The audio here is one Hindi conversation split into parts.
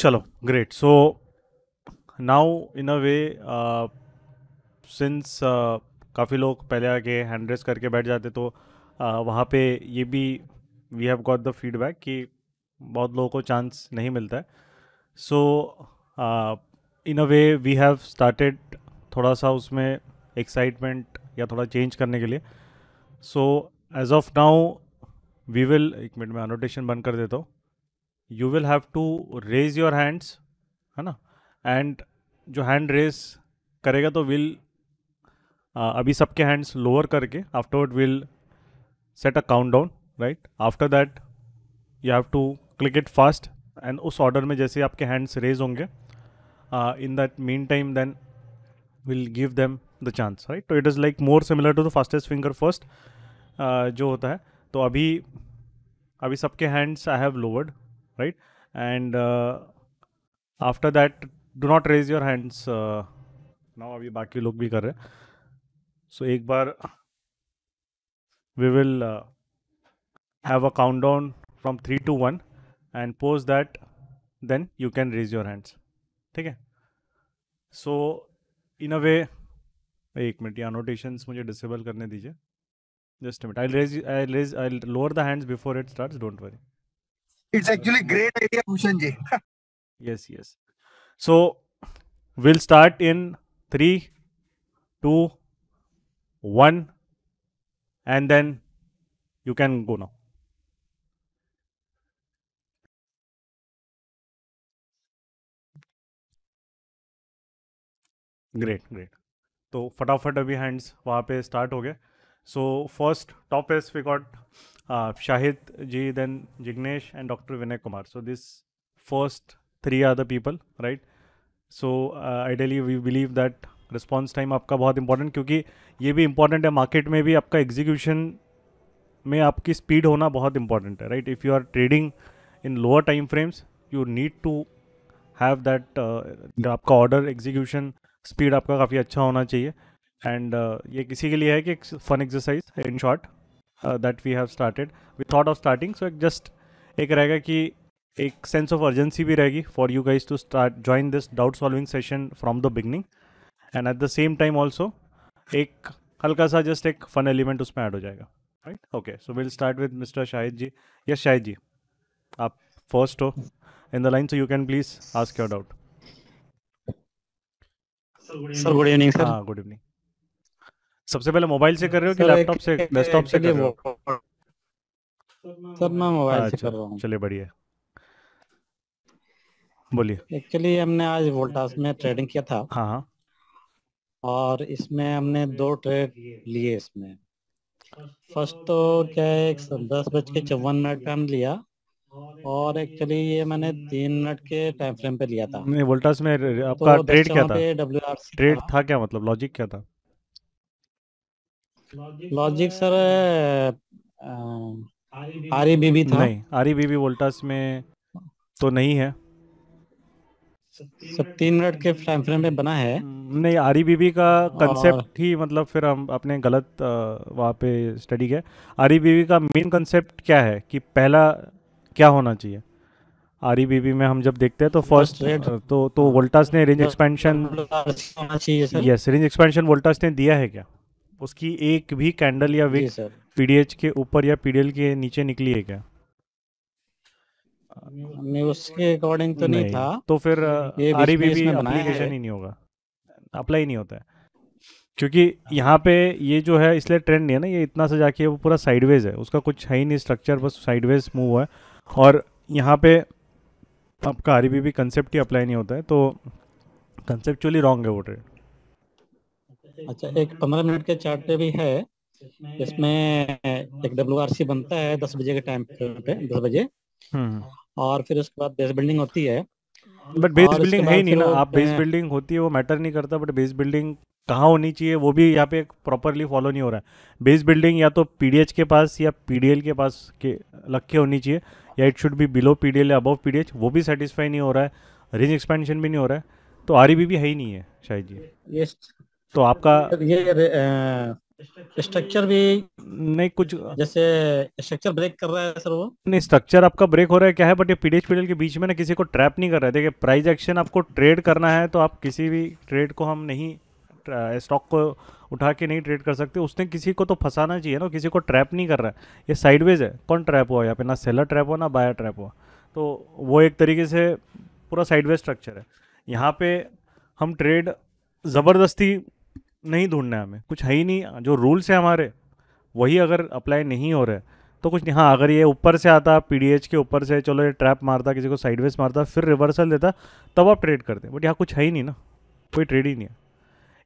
चलो great so now in a way since काफ़ी लोग पहले आके हैंड रेस करके बैठ जाते तो uh, वहाँ पे ये भी we have got the feedback कि बहुत लोगों को चांस नहीं मिलता है so in a way we have started थोड़ा सा उसमें एक्साइटमेंट या थोड़ा चेंज करने के लिए so as of now we will एक मिनट में अनोटेशन बंद कर देता हूँ you will have to raise your hands है ना एंड जो हैंड रेज करेगा तो विल uh, अभी सबके हैंड्स लोअर करके afterward will set a count down right after that you have to click it fast and उस ऑर्डर में जैसे आपके हैंड्स रेज होंगे in that meantime then will give them the chance right तो it is like more similar to the fastest finger first जो होता है तो अभी अभी सबके hands I have lowered right and uh, after that do not raise your hands uh, now abhi baki log bhi kar rahe so ek bar we will uh, have a countdown from 3 to 1 and post that then you can raise your hands theek hai so in a way एक मिनट ये annotations मुझे डिसेबल करने दीजिए just minute I I'll I I'll I lower the hands before it starts don't worry It's actually great idea, Bhushan ji. yes, yes. So we'll start in three, two, one, and then you can go now. Great great तो फटाफट अभी हैंड्स वहाँ पे स्टार्ट हो गए so first top got. We got uh, Shahid Ji, then Jignesh, and Dr. Vinay Kumar. So this first three are the people, right? So uh, ideally believe that response time आपका बहुत इंपॉर्टेंट क्योंकि ये भी इंपॉर्टेंट है मार्केट में भी आपका एग्जीक्यूशन में आपकी स्पीड होना बहुत इंपॉर्टेंट है right if you are trading in lower time frames you need to have that आपका ऑर्डर एग्जीक्यूशन स्पीड आपका काफ़ी अच्छा होना चाहिए एंड uh, ये किसी के लिए है कि एक fun exercise in short that we have started we thought of starting so एक जस्ट एक रहेगा कि एक सेंस ऑफ अर्जेंसी भी रहेगी for you guys to start join this doubt solving session from the beginning and at the same time also एक हल्का सा जस्ट एक फन एलिमेंट उसमें ऐड हो जाएगा right okay so will start with mister Shahid ji yes Shahid ji आप फर्स्ट हो in the line so you can please ask your doubt sir good evening sir good evening सबसे पहले मोबाइल से कर रहे हो कि लैपटॉप से डेस्कटॉप से कर रहे हो सर मैं मोबाइल से अच्छा, कर रहा हूँ चलिए बढ़िया बोलिए एक्चुअली हमने आज वोल्टास में ट्रेडिंग किया था हाँ हाँ और इसमें हमने दो ट्रेड लिए इसमें फर्स्ट तो क्या है एक दस बज के चौवन मिनट का हमने लिया और एक्चुअली ये मैंने तीन मिनट के टाइम फ्रेम पे लिया था नहीं वोल्टास में तो आपका तो ट्रेड क्या था ट्रेड था क्या मतलब लॉजिक क्या था लॉजिक सर आर बीबी था नहीं आर बीबी वोल्टास में तो नहीं है सब तीन मिनट के टाइम फ्रेम में बना है हम्म, नहीं आर बीबी e का कंसेप्ट हाँ। ही मतलब फिर हम अपने गलत वहाँ पे स्टडी किया आर बीबी e का मेन कंसेप्ट क्या है कि पहला क्या होना चाहिए आर बीबी e में हम जब देखते हैं तो फर्स्ट तो तो वोल्टास ने range expansion yes range expansion Voltas ने दिया है क्या उसकी एक भी कैंडल या विक पीडीएच के ऊपर या पीडीएल के नीचे निकली है क्या तो नहीं उसके अकॉर्डिंग तो नहीं, था तो फिर आरईबीबी एप्लीकेशन ही नहीं होगा अप्लाई नहीं होता है क्योंकि यहाँ पे ये जो है इसलिए ट्रेंड नहीं है ना ये इतना सा जाके वो पूरा साइडवेज है उसका कुछ है ही नहीं स्ट्रक्चर बस साइडवेज मूव है और यहाँ पे आपका आरईबीबी कंसेप्ट ही अप्लाई नहीं होता है तो कंसेप्चुअली रॉन्ग है वो ट्रेड अच्छा एक पंद्रह मिनट के चार्ट पे भी है इसमें एक डब्ल्यू बनता है दस बजे के टाइम पे दस बजे हम्म। और फिर उसके बाद बेस बिल्डिंग होती है बट बेस बिल्डिंग है नहीं ना आप बेस बिल्डिंग होती है वो मैटर नहीं करता बट बेस बिल्डिंग कहाँ होनी चाहिए वो भी यहाँ पे प्रॉपरली फॉलो नहीं हो रहा है बेस बिल्डिंग या तो पीडीएच के पास या पीडीएल के पास के लक्ष्य होनी चाहिए या it should be below PDL या अबव पीडीएच वो भी सेटिस्फाई नहीं हो रहा है रेंज एक्सपेंशन भी नहीं हो रहा है तो आर e भी है ही नहीं है शायद जी तो आपका तो ये स्ट्रक्चर भी नहीं कुछ जैसे स्ट्रक्चर ब्रेक कर रहा है सर वो नहीं स्ट्रक्चर आपका ब्रेक हो रहा है क्या है बट ये पीडीएच पीडल के बीच में ना किसी को ट्रैप नहीं कर रहा है देखिए प्राइस एक्शन आपको ट्रेड करना है तो आप किसी भी ट्रेड को हम नहीं स्टॉक को उठा के नहीं ट्रेड कर सकते उसने किसी को तो फंसाना चाहिए ना किसी को ट्रैप नहीं कर रहा है ये साइडवेज है कौन ट्रैप हुआ यहाँ पे ना सेलर ट्रैप हुआ ना बायर ट्रैप हुआ तो वो एक तरीके से पूरा साइडवेज स्ट्रक्चर है यहाँ पे हम ट्रेड ज़बरदस्ती नहीं ढूंढना है हमें कुछ है ही नहीं जो रूल्स हैं हमारे वही अगर अप्लाई नहीं हो रहे तो कुछ नहीं हाँ अगर ये ऊपर से आता पी के ऊपर से चलो ये ट्रैप मारता किसी को साइडवेज मारता फिर रिवर्सल देता तब आप ट्रेड करते बट यहाँ कुछ है ही नहीं ना कोई ट्रेड ही नहीं है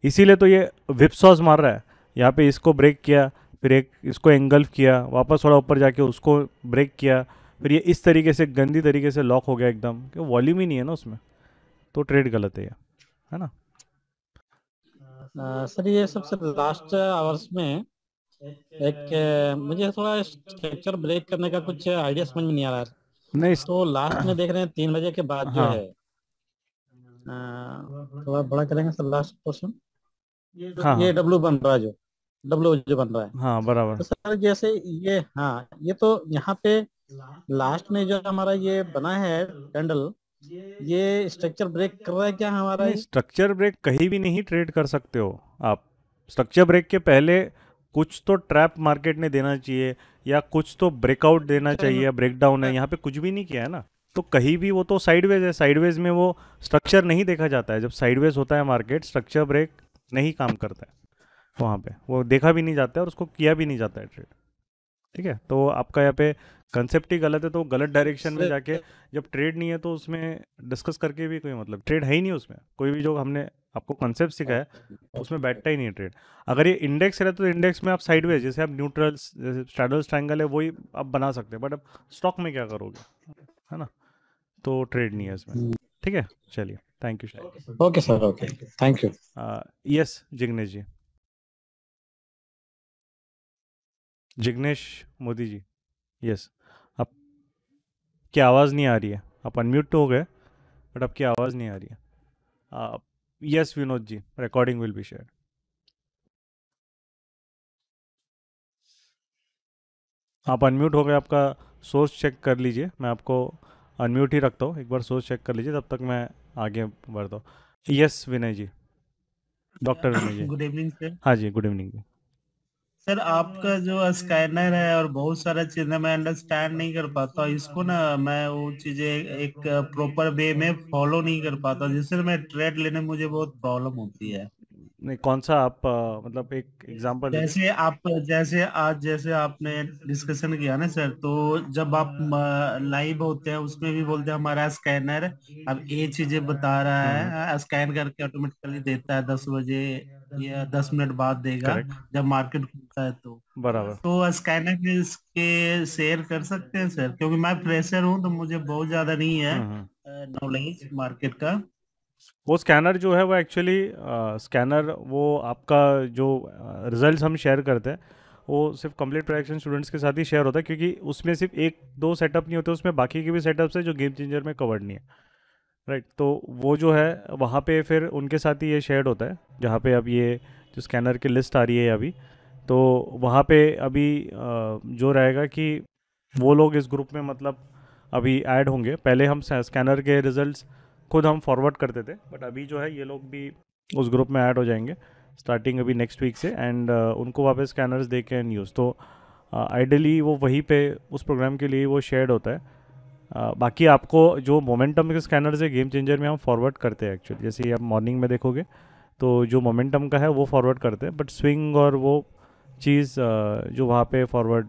इसीलिए तो ये विप सॉस मार रहा है यहाँ पे इसको ब्रेक किया फिर एक इसको एंगल्फ किया वापस थोड़ा ऊपर जाके उसको ब्रेक किया फिर ये इस तरीके से गंदी तरीके से लॉक हो गया एकदम क्योंकि वॉल्यूम ही नहीं है ना उसमें तो ट्रेड गलत है यार है ना सर ये सबसे लास्ट आवर्स में एक मुझे थोड़ा स्ट्रक्चर ब्रेक करने का कुछ आइडिया समझ में नहीं आ रहा नहीं तो लास्ट में देख रहे हैं तीन बजे के बाद हाँ। जो है थोड़ा बड़ा करेंगे सर लास्ट हाँ, पोर्शन हाँ। ये डब्लू बन रहा है जो डब्लू जो बन रहा है हाँ बराबर तो सर जैसे ये हाँ ये तो यहाँ पे लास्ट में जो हमारा ये बना है कैंडल ये स्ट्रक्चर ब्रेक कर रहा है क्या हमारा स्ट्रक्चर ब्रेक कहीं भी नहीं ट्रेड कर सकते हो आप स्ट्रक्चर ब्रेक के पहले कुछ तो ट्रैप मार्केट ने देना चाहिए या कुछ तो ब्रेकआउट देना चाहिए ब्रेकडाउन है यहाँ पे कुछ भी नहीं किया है ना तो कहीं भी वो तो साइडवेज है साइडवेज में वो स्ट्रक्चर नहीं देखा जाता है जब साइडवेज होता है मार्केट स्ट्रक्चर ब्रेक नहीं काम करता है वहाँ पे वो देखा भी नहीं जाता है और उसको किया भी नहीं जाता है ट्रेड ठीक है तो आपका यहाँ पे कंसेप्ट ही गलत है तो गलत डायरेक्शन में जाके जब ट्रेड नहीं है तो उसमें डिस्कस करके भी कोई मतलब ट्रेड है ही नहीं उसमें कोई भी जो हमने आपको कंसेप्ट सिखाया उसमें बैठता ही नहीं है ट्रेड अगर ये इंडेक्स रहता तो इंडेक्स में आप साइडवेज जैसे आप न्यूट्रल स्टैडल्स ट्राइंगल है वही आप बना सकते हैं बट आप स्टॉक में क्या करोगे है ना तो ट्रेड नहीं है इसमें हम्म। ठीक है चलिए thank you okay sir okay thank you yes Jignesh ji Jignesh Modi ji yes आप की आवाज़ नहीं आ रही है आप अनम्यूट तो हो गए बट आपकी आवाज़ नहीं आ रही है yes Vinod ji recording will be share आप अनम्यूट हो गए आपका सोर्स चेक कर लीजिए मैं आपको अनम्यूट ही रखता हूँ एक बार सोर्स चेक कर लीजिए तब तक मैं आगे बढ़ता हूँ yes Vinay ji doctor Vinay ji good evening sir हाँ जी गुड इवनिंग जी सर आपका जो स्कैनर है और बहुत सारा चीजें मैं अंडरस्टैंड नहीं कर पाता इसको ना मैं वो चीजें एक प्रॉपर वे में फॉलो नहीं कर पाता जिससे मैं ट्रेड लेने में मुझे बहुत प्रॉब्लम होती है नहीं कौन सा आप मतलब एक एग्जांपल जैसे आप जैसे आज जैसे आपने डिस्कशन किया ना सर तो जब आप लाइव होते हैं उसमें भी बोलते हैं हमारा स्कैनर अब ये चीजें बता रहा है स्कैन हम्म। करके ऑटोमेटिकली देता है दस बजे या दस मिनट बाद देगा Correct. जब मार्केट खुलता है तो बराबर तो स्कैनर के इसके शेयर कर सकते हैं सर क्योंकि मैं फ्रेशर हूँ तो मुझे बहुत ज्यादा नहीं है नॉलेज हम्म, मार्केट हम्म। का वो स्कैनर जो है वो एक्चुअली स्कैनर वो आपका जो रिजल्ट हम शेयर करते हैं वो सिर्फ कंप्लीट प्रोडक्शन स्टूडेंट्स के साथ ही शेयर होता है क्योंकि उसमें सिर्फ एक दो सेटअप नहीं होते उसमें बाकी के भी सेटअप्स से है जो गेम चेंजर में कवर्ड नहीं है राइट right, तो वो जो है वहाँ पे फिर उनके साथ ही ये शेयर होता है जहाँ पे अब ये जो स्कैनर की लिस्ट आ रही है अभी तो वहाँ पे अभी जो रहेगा कि वो लोग इस ग्रुप में मतलब अभी ऐड होंगे पहले हम स्कैनर के रिजल्ट्स खुद हम फॉरवर्ड करते थे बट अभी जो है ये लोग भी उस ग्रुप में ऐड हो जाएंगे स्टार्टिंग अभी नेक्स्ट वीक से एंड उनको वापस स्कैनर्स दे के एंड यूज़ तो आइडली वो वहीं पे उस प्रोग्राम के लिए वो शेयर्ड होता है बाकी आपको जो मोमेंटम के स्कैनर से गेम चेंजर में हम फॉरवर्ड करते हैं एक्चुअली जैसे आप मॉर्निंग में देखोगे तो जो मोमेंटम का है वो फॉरवर्ड करते हैं बट स्विंग और वो चीज़ जो वहाँ पे फॉरवर्ड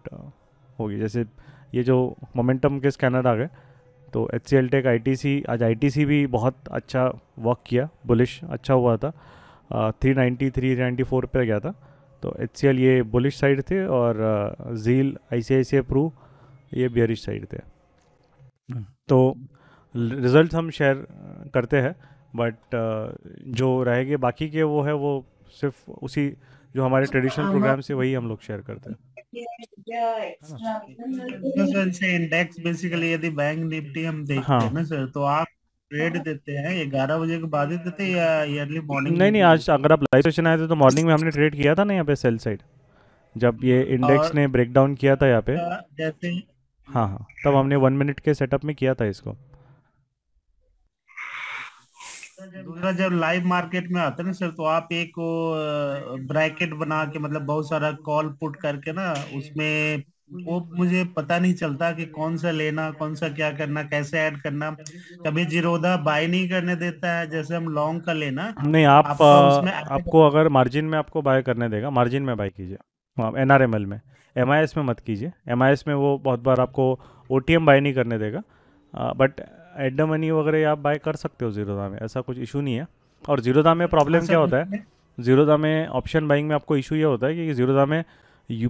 होगी जैसे ये जो मोमेंटम के स्कैनर आ गए तो H C L tech I T C आज आई टी सी भी बहुत अच्छा वर्क किया बुलिश अच्छा हुआ था three ninety three ninety four पर गया था तो एच सी एल ये बुलिश साइड थे और झील I C I C pru ये बियरिश साइड थे तो रिज़ल्ट हम शेयर करते हैं बट जो रहेंगे बाकी के वो है वो सिर्फ उसी जो हमारे ट्रेडिशनल प्रोग्राम हाँ, हाँ। से वही हम लोग शेयर करते हैं तो सर इंडेक्स बेसिकली यदि बैंक निफ्टी हम देखते हैं हाँ। ना सर तो आप ट्रेड देते हैं ग्यारह बजे के बाद ही देते या ईयरली मॉर्निंग नहीं नहीं आज अगर आप लाइव सेशन आए थे तो मॉर्निंग में हमने ट्रेड किया था ना यहाँ पे सेल साइड जब ये इंडेक्स ने डाउन किया था यहाँ पे जैसे हाँ हाँ तब हमने वन मिनट के सेटअप में किया था इसको दूसरा जब लाइव मार्केट में आते ना सर तो आप एक ब्रैकेट बना के मतलब बहुत सारा कॉल पुट करके ना उसमें वो मुझे पता नहीं चलता कि कौन सा लेना कौन सा क्या करना कैसे ऐड करना कभी जीरोधा बाय नहीं करने देता है जैसे हम लॉन्ग का लेना नहीं आप, आप आपको अगर मार्जिन में आपको बाय करने देगा मार्जिन में बाय कीजिए एनआरएमएल हाँ, में एम में मत कीजिए एम में वो बहुत बार आपको ओ बाय नहीं करने देगा बट एट द मनी वगैरह आप बाय कर सकते हो जीरो में ऐसा कुछ इशू नहीं है और जीरो में प्रॉब्लम क्या होता है जीरो में ऑप्शन बाइंग में आपको इशू ये होता है कि जीरो में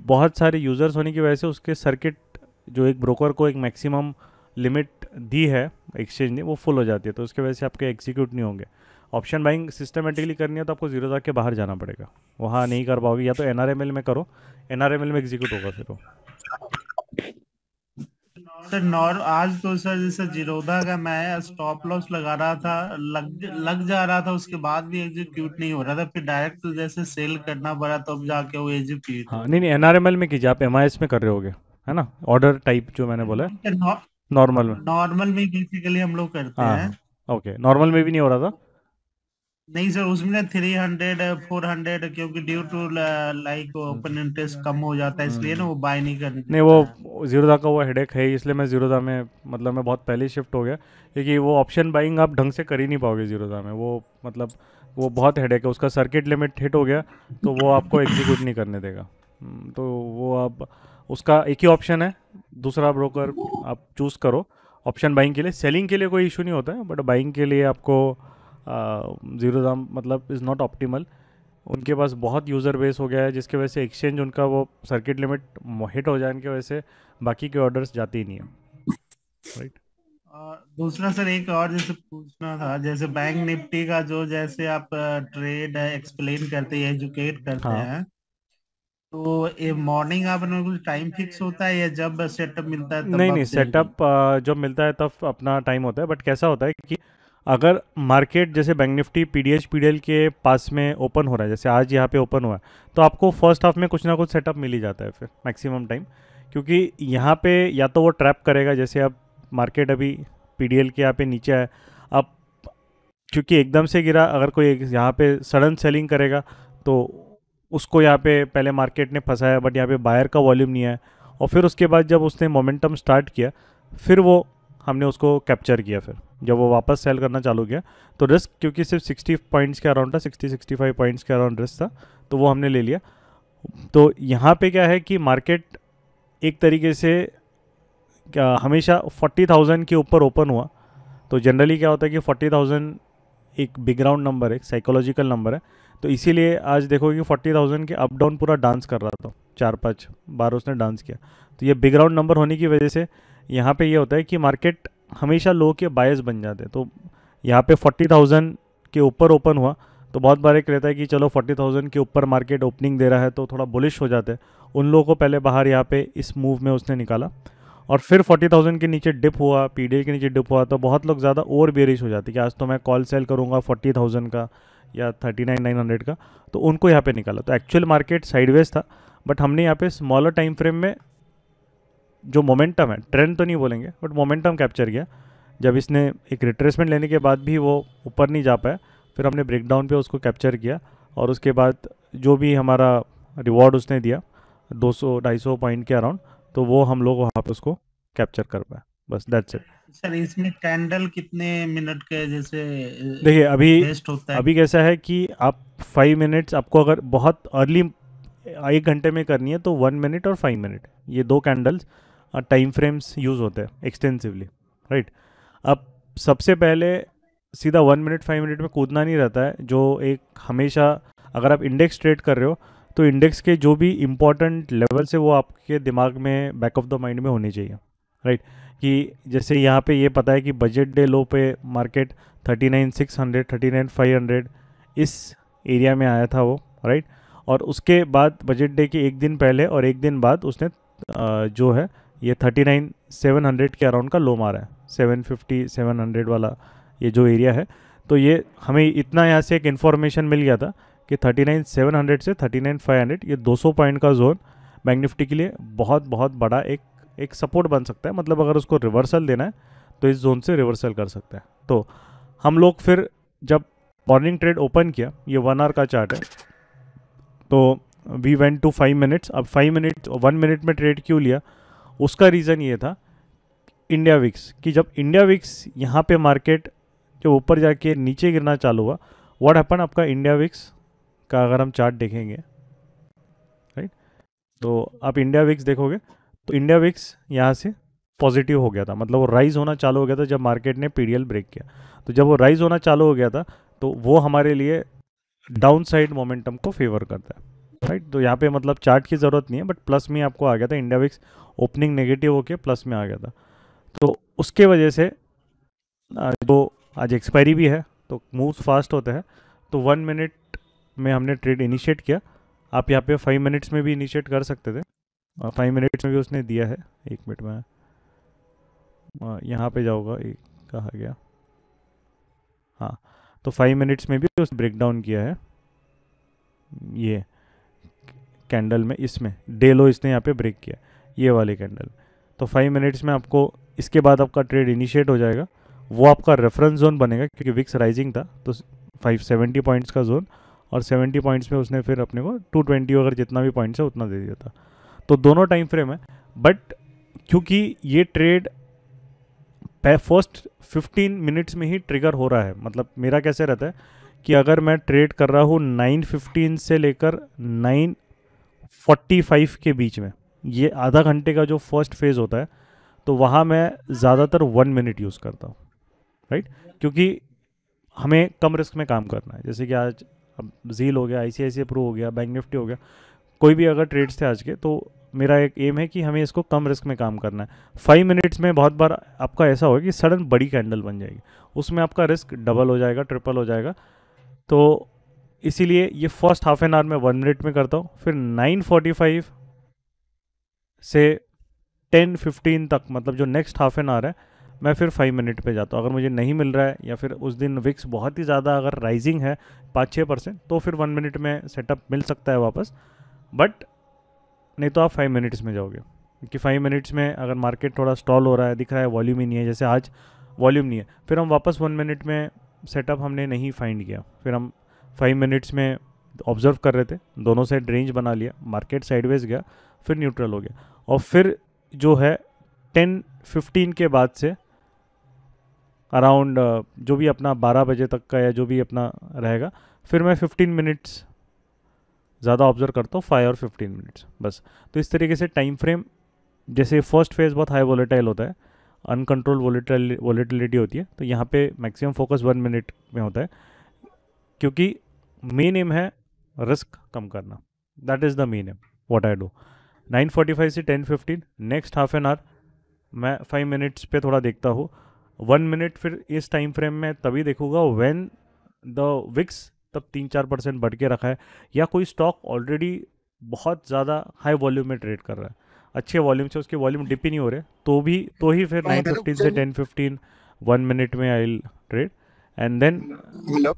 बहुत सारे यूज़र्स होने की वजह से उसके सर्किट जो एक ब्रोकर को एक मैक्सिमम लिमिट दी है एक्सचेंज ने वो फुल हो जाती है तो उसकी वजह से आपके एग्जीक्यूट नहीं होंगे ऑप्शन बाइंग सिस्टमेटिकली करनी है तो आपको जीरोधा के बाहर जाना पड़ेगा वहाँ नहीं कर पाओगे या तो एन में करो एनआरएमएल में एग्जीक्यूट होगा फिर वो सर नॉर आज तो सर जैसे जिरोदा का मैं स्टॉप लॉस लगा रहा था लग लग जा रहा था उसके बाद भी एग्जीक्यूट नहीं हो रहा था फिर डायरेक्ट तो जैसे सेल करना पड़ा तब तो जाके वो एग्जीक्यूट हाँ नहीं नहीं एनआरएमएल में कीजिए आप एमआईएस में कर रहे होगे है ना ऑर्डर टाइप जो मैंने बोला नॉर्मल में नॉर्मल में बेसिकली हम लोग करते हाँ, हैं ओके हाँ, नॉर्मल में भी नहीं हो रहा था नहीं सर उसमें थ्री हंड्रेड फोर हंड्रेड क्योंकि due to like open interest कम हो जाता है इसलिए ना वो बाय नहीं करनी नहीं वो जीरो का वो हेडेक है इसलिए मैं जीरो में मतलब मैं बहुत पहले शिफ्ट हो गया क्योंकि वो ऑप्शन बाइंग आप ढंग से कर ही नहीं पाओगे जीरोधा में वो मतलब वो बहुत हेडेक है उसका सर्किट लिमिट हिट हो गया तो वो आपको एग्जीक्यूट नहीं करने देगा हम्म, तो वो आप उसका एक ही ऑप्शन है दूसरा ब्रोकर आप चूज़ करो ऑप्शन बाइंग के लिए सेलिंग के लिए कोई इशू नहीं होता है बट बाइंग के लिए आपको ज़ीरो दाम मतलब इज़ नॉट ऑप्टिमल उनके पास बहुत यूज़र बेस हो गया है जिसके वजह से एक्सचेंज उनका वो सर्किट लिमिट हिट हो जाने की वजह से बाकी के ऑर्डर्स जाते ही नहीं है राइट दूसरा सर एक और जैसे पूछना था जैसे बैंक निफ्टी का जो जैसे आप ट्रेड एक्सप्लेन करते हैं एजुकेट करते हाँ. हैं तो ये मॉर्निंग आप कुछ टाइम फिक्स होता है या जब सेटअप मिलता है तब नहीं नहीं सेटअप जब मिलता है तब अपना टाइम होता है बट कैसा होता है कि अगर मार्केट जैसे बैंक निफ्टी पी डी के पास में ओपन हो रहा है जैसे आज यहाँ पे ओपन हुआ है तो आपको फर्स्ट हाफ में कुछ ना कुछ सेटअप मिल ही जाता है फिर मैक्सिमम टाइम क्योंकि यहाँ पे या तो वो ट्रैप करेगा जैसे अब मार्केट अभी पी के यहाँ पे नीचे है अब क्योंकि एकदम से गिरा अगर कोई यहाँ पे सडन सेलिंग करेगा तो उसको यहाँ पे पहले मार्केट ने फंसाया बट यहाँ पे बायर का वॉल्यूम नहीं है और फिर उसके बाद जब उसने मोमेंटम स्टार्ट किया फिर वो हमने उसको कैप्चर किया फिर जब वो वापस सेल करना चालू किया तो रिस्क क्योंकि सिर्फ 60 पॉइंट्स के अराउंड था 60 65 पॉइंट्स के अराउंड रिस्क था तो वो हमने ले लिया तो यहाँ पे क्या है कि मार्केट एक तरीके से क्या हमेशा 40,000 के ऊपर ओपन हुआ तो जनरली क्या होता है कि 40,000 एक बिग राउंड नंबर है एक साइकोलॉजिकल नंबर है तो इसीलिए आज देखो कि फोर्टी के अप डाउन पूरा डांस कर रहा था चार पाँच बार उसने डांस किया तो ये बिग राउंड नंबर होने की वजह से यहाँ पे ये यह होता है कि मार्केट हमेशा लोग के बायस बन जाते तो यहाँ पे फोर्टी थाउजेंड के ऊपर ओपन हुआ तो बहुत बार एक रहता है कि चलो फोर्टी थाउजेंड के ऊपर मार्केट ओपनिंग दे रहा है तो थोड़ा बुलिश हो जाते हैं उन लोगों को पहले बाहर यहाँ पे इस मूव में उसने निकाला और फिर फोर्टी थाउजेंड के नीचे डिप हुआ पी के नीचे डिप हुआ तो बहुत लोग ज़्यादा ओवर बेरिश हो जाते कि आज तो मैं कॉल सेल करूँगा फोर्टी थाउजेंड का या थर्टी नाइन नाइन हंड्रेड का तो उनको यहाँ पे निकाला तो एक्चुअल मार्केट साइडवेज था बट हमने यहाँ पे स्मॉलर टाइम फ्रेम में जो मोमेंटम है ट्रेंड तो नहीं बोलेंगे बट मोमेंटम कैप्चर किया जब इसने एक रिट्रेसमेंट लेने के बाद भी वो ऊपर नहीं जा पाया फिर हमने ब्रेकडाउन पे उसको कैप्चर किया और उसके बाद जो भी हमारा रिवॉर्ड उसने दिया 200 250 पॉइंट के अराउंड तो वो हम लोग वहाँ पे उसको कैप्चर कर पाए बस दैट्स इट सर इसमें कैंडल कितने मिनट के जैसे देखिए अभी होता है अभी कैसा है कि आप फाइव मिनट्स आपको अगर बहुत अर्ली एक घंटे में करनी है तो वन मिनट और फाइव मिनट ये दो कैंडल्स टाइम फ्रेम्स यूज़ होते हैं एक्सटेंसिवली राइट अब सबसे पहले सीधा वन मिनट फाइव मिनट में कूदना नहीं रहता है जो एक हमेशा अगर आप इंडेक्स ट्रेड कर रहे हो तो इंडेक्स के जो भी इम्पोर्टेंट लेवल से वो आपके दिमाग में बैक ऑफ द माइंड में होने चाहिए राइट right? कि जैसे यहाँ पे ये पता है कि बजट डे लो पे market thirty nine six hundred thirty nine five hundred इस एरिया में आया था वो राइट right? और उसके बाद बजट डे के एक दिन पहले और एक दिन बाद उसने जो है ये थर्टी नाइन सेवन हंड्रेड के अराउंड का लो मारा है सेवन फिफ्टी सेवन हंड्रेड वाला ये जो एरिया है तो ये हमें इतना यहाँ से एक इन्फॉर्मेशन मिल गया था कि थर्टी नाइन सेवन हंड्रेड से थर्टी नाइन फाइव हंड्रेड ये दो सौ पॉइंट का जोन बैंक निफ्टी के लिए बहुत बहुत बड़ा एक एक सपोर्ट बन सकता है मतलब अगर उसको रिवर्सल देना है तो इस जोन से रिवर्सल कर सकता है तो हम लोग फिर जब मॉर्निंग ट्रेड ओपन किया ये वन आवर का चार्ट है तो we went to five minutes अब फाइव मिनट वन मिनट में ट्रेड क्यों लिया उसका रीज़न ये था इंडिया विक्स कि जब इंडिया विक्स यहाँ पे मार्केट जब ऊपर जाके नीचे गिरना चालू हुआ व्हाट हैपन आपका इंडिया विक्स का अगर हम चार्ट देखेंगे राइट तो आप इंडिया विक्स देखोगे तो इंडिया विक्स यहाँ से पॉजिटिव हो गया था मतलब वो राइज़ होना चालू हो गया था जब मार्केट ने पी ब्रेक किया तो जब वो राइज़ होना चालू हो गया था तो वो हमारे लिए डाउन साइड मोमेंटम को फेवर करता है राइट तो यहाँ पे मतलब चार्ट की ज़रूरत नहीं है बट प्लस में आपको आ गया था इंडिया विक्स ओपनिंग नेगेटिव होके प्लस में आ गया था तो उसके वजह से तो आज एक्सपायरी भी है तो मूव्स फास्ट होते हैं तो वन मिनट में हमने ट्रेड इनिशिएट किया आप यहाँ पे फाइव मिनट्स में भी इनिशिएट कर सकते थे फाइव मिनट्स में भी उसने दिया है एक मिनट में यहाँ पे जाऊँगा एक कहा गया हाँ तो फाइव मिनट्स में भी उसने डाउन किया है ये कैंडल में इसमें डे लो इसने यहाँ पे ब्रेक किया ये वाली कैंडल तो फाइव मिनट्स में आपको इसके बाद आपका ट्रेड इनिशिएट हो जाएगा वो आपका रेफरेंस जोन बनेगा क्योंकि विक्स राइजिंग था तो फाइव सेवेंटी पॉइंट्स का जोन और सेवेंटी पॉइंट्स में उसने फिर अपने को टू ट्वेंटी अगर जितना भी पॉइंट्स है उतना दे दिया था तो दोनों टाइम फ्रेम है बट क्योंकि ये ट्रेड फर्स्ट फिफ्टीन मिनट्स में ही ट्रिगर हो रहा है मतलब मेरा कैसे रहता है कि अगर मैं ट्रेड कर रहा हूँ 9:15 से लेकर नाइन 45 के बीच में ये आधा घंटे का जो फर्स्ट फेज़ होता है तो वहाँ मैं ज़्यादातर वन मिनट यूज़ करता हूँ राइट क्योंकि हमें कम रिस्क में काम करना है जैसे कि आज अब जील हो गया आई सी प्रो हो गया बैंक निफ्टी हो गया कोई भी अगर ट्रेड्स थे आज के तो मेरा एक एम है कि हमें इसको कम रिस्क में काम करना है फाइव मिनट्स में बहुत बार आपका ऐसा होगा कि सडन बड़ी कैंडल बन जाएगी उसमें आपका रिस्क डबल हो जाएगा ट्रिपल हो जाएगा तो इसीलिए ये फर्स्ट हाफ एन आवर में वन मिनट में करता हूँ फिर नाइन फोर्टी फाइव से टेन फिफ्टीन तक मतलब जो नेक्स्ट हाफ एन आवर है मैं फिर फाइव मिनट पे जाता हूँ अगर मुझे नहीं मिल रहा है या फिर उस दिन विक्स बहुत ही ज़्यादा अगर राइजिंग है पाँच छः परसेंट तो फिर वन मिनट में सेटअप मिल सकता है वापस बट नहीं तो आप फाइव मिनट्स में जाओगे क्योंकि फाइव मिनट्स में अगर मार्केट थोड़ा स्टॉल हो रहा है दिख रहा है वॉल्यूम ही नहीं है जैसे आज वॉल्यूम नहीं है फिर हम वापस वन मिनट में सेटअप हमने नहीं फाइंड किया फिर हम फाइव मिनट्स में ऑब्जर्व कर रहे थे दोनों साइड रेंज बना लिया मार्केट साइडवेज गया फिर न्यूट्रल हो गया और फिर जो है टेन फिफ्टीन के बाद से अराउंड uh, जो भी अपना बारह बजे तक का या जो भी अपना रहेगा फिर मैं फिफ्टीन मिनट्स ज़्यादा ऑब्जर्व करता हूँ फाइव और फिफ्टीन मिनट्स बस तो इस तरीके से टाइम फ्रेम जैसे फर्स्ट फेज़ बहुत हाई वॉलेटाइल होता है अनकंट्रोल वॉलेटाइल वोलेटिलिटी होती है तो यहाँ पे मैक्सिमम फोकस वन मिनट में होता है क्योंकि मेन एम है रिस्क कम करना that is the main aim what I do nine forty five से ten fifteen next half an hour मैं फाइव मिनट्स पे थोड़ा देखता हूँ वन मिनट फिर इस टाइम फ्रेम में तभी देखूंगा वेन द विक्स तब तीन चार परसेंट बढ़ के रखा है या कोई स्टॉक ऑलरेडी बहुत ज़्यादा हाई वॉल्यूम में ट्रेड कर रहा है अच्छे वॉल्यूम से उसके वॉल्यूम डिप ही नहीं हो रहे तो भी तो ही फिर नाइन हाँ, फिफ्टीन मतलब से टेन फिफ्टीन वन मिनट में आई ट्रेड एंड देन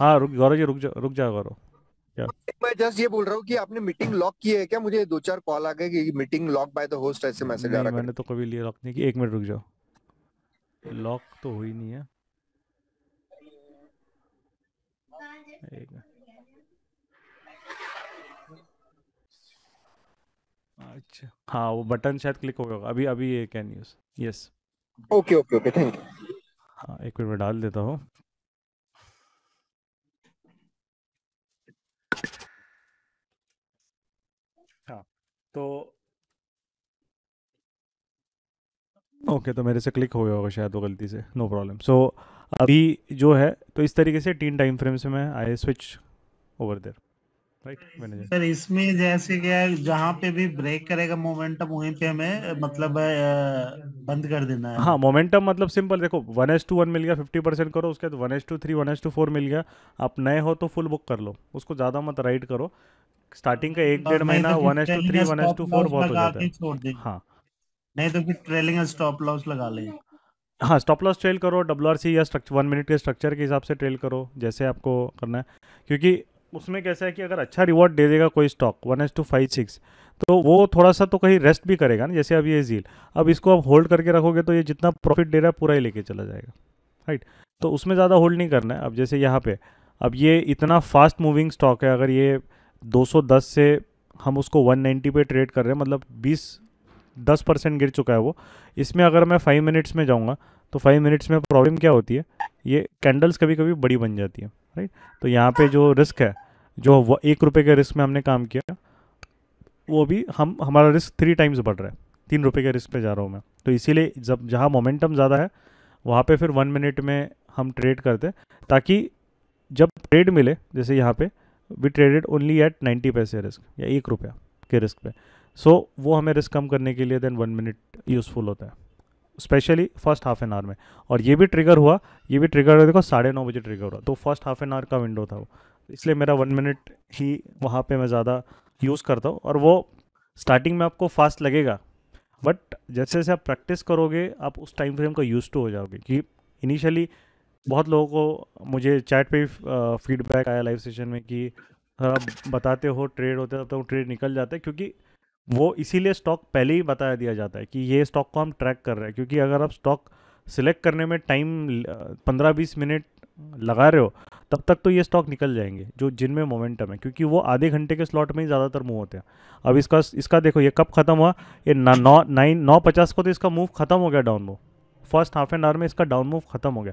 हाँ रुक गौरव जी रुक जा रुक जाओ गौरव हाँ, मैं जस्ट ये बोल रहा हूँ कि आपने मीटिंग लॉक की है क्या मुझे दो चार कॉल आ गए कि meeting lock by the host ऐसे मैसेज आ रहा है मैंने तो कभी लिए लॉक नहीं कि एक मिनट रुक जाओ लॉक तो हुई नहीं है अच्छा हाँ वो बटन शायद क्लिक हो गया अभी अभी ये can use yes okay okay okay thank you हाँ एक मिनट में डाल देता हूँ तो ओके okay, तो मेरे से क्लिक हो गया होगा शायद वो गलती से नो प्रॉब्लम सो अभी जो है तो इस तरीके से तीन टाइम फ्रेम से मैं I switch over there right sir इसमें जैसे क्या जहाँ पे भी ब्रेक करेगा मोमेंटम वहीं पे हमें मतलब बंद कर देना है हाँ मोमेंटम मतलब सिंपल देखो वन एस टू वन मिल गया फिफ्टी परसेंट करो उसके बाद one is to three one is to four मिल गया आप नए हो तो फुल बुक कर लो उसको ज़्यादा मत राइड करो स्टार्टिंग का एक डेढ़ महीना one is to three one is to four बहुत हो जाता है हाँ नहीं तो फिर ट्रेलिंग स्टॉप लॉस लगा लें हाँ स्टॉप लॉस ट्रेल करो डब्ल्यू आर सी या स्ट्रक्चर वन मिनट के स्ट्रक्चर के हिसाब से ट्रेल करो जैसे आपको करना है क्योंकि उसमें कैसा है कि अगर अच्छा रिवॉर्ड दे देगा कोई stock one is to five six तो वो थोड़ा सा तो कहीं रेस्ट भी करेगा ना जैसे अब ये झील अब इसको आप होल्ड करके रखोगे तो ये जितना प्रॉफिट दे रहा है पूरा ही लेके चला जाएगा राइट तो उसमें ज़्यादा होल्ड नहीं करना है अब जैसे यहाँ पे अब ये इतना फास्ट मूविंग स्टॉक है अगर ये 210 से हम उसको 190 पे ट्रेड कर रहे हैं मतलब 20 10 परसेंट गिर चुका है वो इसमें अगर मैं फाइव मिनट्स में जाऊँगा तो फाइव मिनट्स में प्रॉब्लम क्या होती है ये कैंडल्स कभी कभी बड़ी बन जाती है राइट तो यहाँ पर जो रिस्क है जो एक रुपये के रिस्क में हमने काम किया वो भी हम हमारा रिस्क थ्री टाइम्स बढ़ रहा है तीन रुपये के रिस्क पे जा रहा हूँ मैं तो इसीलिए जब जहाँ मोमेंटम ज़्यादा है वहाँ पे फिर वन मिनट में हम ट्रेड करते ताकि जब ट्रेड मिले जैसे यहाँ पे we traded only at ninety पैसे रिस्क या एक रुपया के रिस्क पे सो so, वो हमें रिस्क कम करने के लिए देन वन मिनट यूज़फुल होता है specially first half an hour में और ये भी ट्रिगर हुआ ये भी ट्रिगर हुआ देखो साढ़े नौ बजे ट्रिगर हुआ तो फर्स्ट हाफ एन आवर का विंडो था वो इसलिए मेरा वन मिनट ही वहाँ पे मैं ज़्यादा यूज़ करता हूँ और वो स्टार्टिंग में आपको फास्ट लगेगा बट जैसे जैसे आप प्रैक्टिस करोगे आप उस टाइम फ्रेम का यूज़ टू हो जाओगे कि इनिशियली बहुत लोगों को मुझे चैट पे फीडबैक आया लाइव सेशन में कि आप बताते हो ट्रेड होते तक वो ट्रेड निकल जाता है क्योंकि वो इसीलिए स्टॉक पहले ही बताया दिया जाता है कि ये स्टॉक को हम ट्रैक कर रहे हैं क्योंकि अगर आप स्टॉक सिलेक्ट करने में टाइम पंद्रह बीस मिनट लगा रहे हो तब तक तो ये स्टॉक निकल जाएंगे जो जिनमें मोमेंटम है क्योंकि वो आधे घंटे के स्लॉट में ही ज़्यादातर मूव होते हैं अब इसका इसका देखो ये कब ख़त्म हुआ ये ना नौ नाइन नौ पचास को तो इसका मूव ख़त्म हो गया down move first half an hour में इसका डाउन मूव खत्म हो गया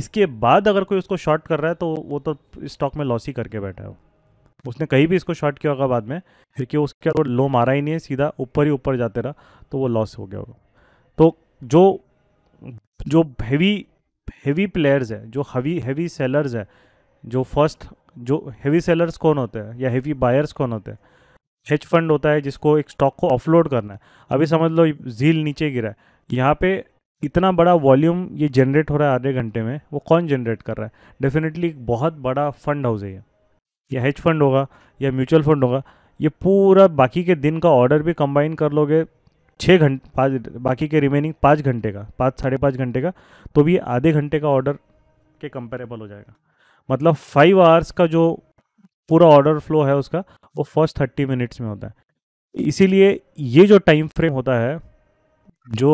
इसके बाद अगर कोई उसको शॉर्ट कर रहा है तो वो तो स्टॉक में लॉस ही करके बैठा है उसने कहीं भी इसको शॉर्ट किया होगा बाद में फिर कि उसके अगर लो मारा ही नहीं है सीधा ऊपर ही ऊपर जाते रहा तो वो लॉस हो गया होगा तो जो जो हैवी हैवी प्लेयर्स है जो हैवी हैवी सेलर्स है जो फर्स्ट जो हैवी सेलर्स कौन होते हैं या हैवी बायर्स कौन होते हैं हेज फंड होता है जिसको एक स्टॉक को ऑफलोड करना है अभी समझ लो झील नीचे गिरा है यहाँ पे इतना बड़ा वॉल्यूम ये जनरेट हो रहा है आधे घंटे में वो कौन जनरेट कर रहा है डेफिनेटली एक बहुत बड़ा फंड हाउस है ये या हेज फंड होगा या म्यूचुअल फंड होगा ये पूरा बाकी के दिन का ऑर्डर भी कंबाइन कर लोगे छः घंटे पाँच बाकी के रिमेनिंग पाँच घंटे का पाँच साढ़े पाँच घंटे का तो भी आधे घंटे का ऑर्डर के कंपेरेबल हो जाएगा मतलब फाइव आवर्स का जो पूरा ऑर्डर फ्लो है उसका वो फर्स्ट थर्टी मिनट्स में होता है इसीलिए ये जो टाइम फ्रेम होता है जो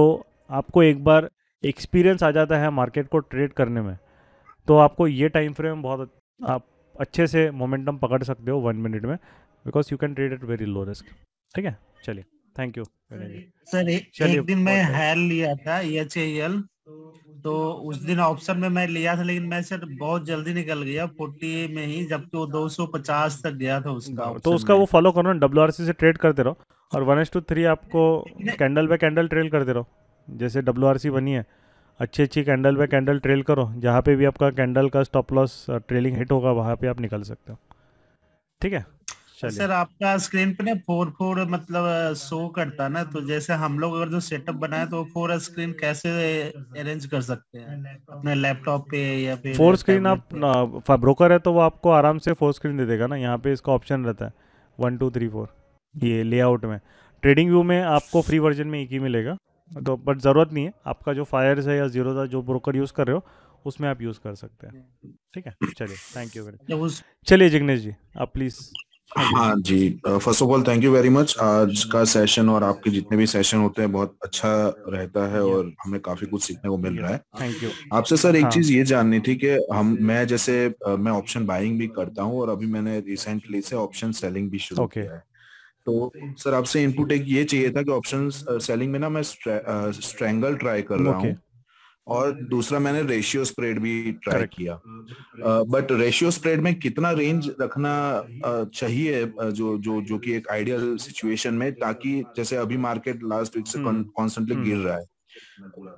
आपको एक बार एक्सपीरियंस आ जाता है मार्केट को ट्रेड करने में तो आपको ये टाइम फ्रेम बहुत आप अच्छे से मोमेंटम पकड़ सकते हो वन मिनट में because you can trade it very low risk ठीक है चलिए थैंक यू सर एक दिन मैं हेल लिया था एच e एल तो उस दिन ऑप्शन में मैं लिया था लेकिन मैं सर बहुत जल्दी निकल गया फोर्टी में ही जबकि वो दो सौ पचास तक गया था उसका हाँ, तो उसका वो फॉलो करो ना डब्ल्यू से ट्रेड करते रहो और वन एस टू थ्री आपको कैंडल बाय कैंडल ट्रेड करते रहो जैसे डब्ल्यू बनी है अच्छी अच्छी कैंडल पे कैंडल ट्रेल करो जहाँ पे भी आपका कैंडल का स्टॉप लॉस ट्रेलिंग हिट होगा वहाँ पे आप निकल सकते हो ठीक है सर आपका स्क्रीन पे ना फोर फोर मतलब शो uh, करता ना तो जैसे हम लोग अगर जो सेटअप बनाए तो फोर स्क्रीन कैसे अरेंज कर सकते हैं अपने लैपटॉप पे या फिर फोर स्क्रीन आप ब्रोकर है तो वो आपको आराम से फोर स्क्रीन दे देगा ना यहाँ पे इसका ऑप्शन रहता है वन टू थ्री फोर ये लेआउट में ट्रेडिंग व्यू में आपको फ्री वर्जन में एक ही मिलेगा तो बट ज़रूरत नहीं है आपका जो फायर है या जीरो था जो ब्रोकर यूज़ कर रहे हो उसमें आप यूज़ कर सकते हैं ठीक है चलिए थैंक यू वेरी चलिए जिग्नेश जी आप प्लीज़ हाँ जी first of all thank you very much आज का सेशन और आपके जितने भी सेशन होते हैं बहुत अच्छा रहता है और हमें काफी कुछ सीखने को मिल रहा है थैंक यू आपसे सर एक हाँ। चीज ये जाननी थी कि हम मैं जैसे मैं ऑप्शन बाइंग भी करता हूँ और अभी मैंने रिसेंटली से ऑप्शन सेलिंग भी शुरू किया है तो सर आपसे इनपुट एक ये चाहिए था कि ऑप्शन सेलिंग में ना मैं स्ट्रैंगल ट्राई कर रहा हूँ और दूसरा मैंने रेशियो स्प्रेड भी ट्राई किया बट रेशियो स्प्रेड में कितना रेंज रखना चाहिए जो जो जो कि एक आइडियल सिचुएशन में ताकि जैसे अभी मार्केट लास्ट वीक से कॉन्स्टेंटली हम्म। हम्म। गिर रहा है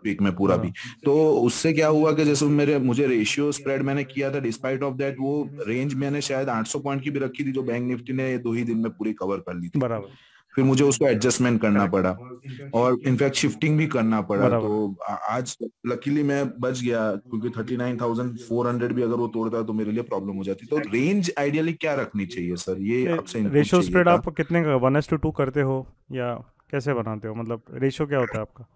पीक में पूरा भी हाँ। तो उससे क्या हुआ कि जैसे मेरे मुझे रेशियो स्प्रेड मैंने किया था डिस्पाइट ऑफ दैट वो रेंज मैंने शायद 800 पॉइंट की भी रखी थी जो बैंक निफ्टी ने दो ही दिन में पूरी कवर कर ली थी बराबर फिर मुझे उसको एडजस्टमेंट करना पड़ा और इनफैक्ट शिफ्टिंग भी करना पड़ा तो आज लकीली मैं बच गया क्योंकि thirty nine thousand four hundred भी अगर वो तोड़ता तो मेरे लिए प्रॉब्लम हो जाती तो रेंज आइडियली क्या रखनी चाहिए सर ये आपसे रेशियो स्प्रेड आप कितने का वन एस टू टू करते हो या कैसे बनाते हो मतलब रेशियो क्या होता है आपका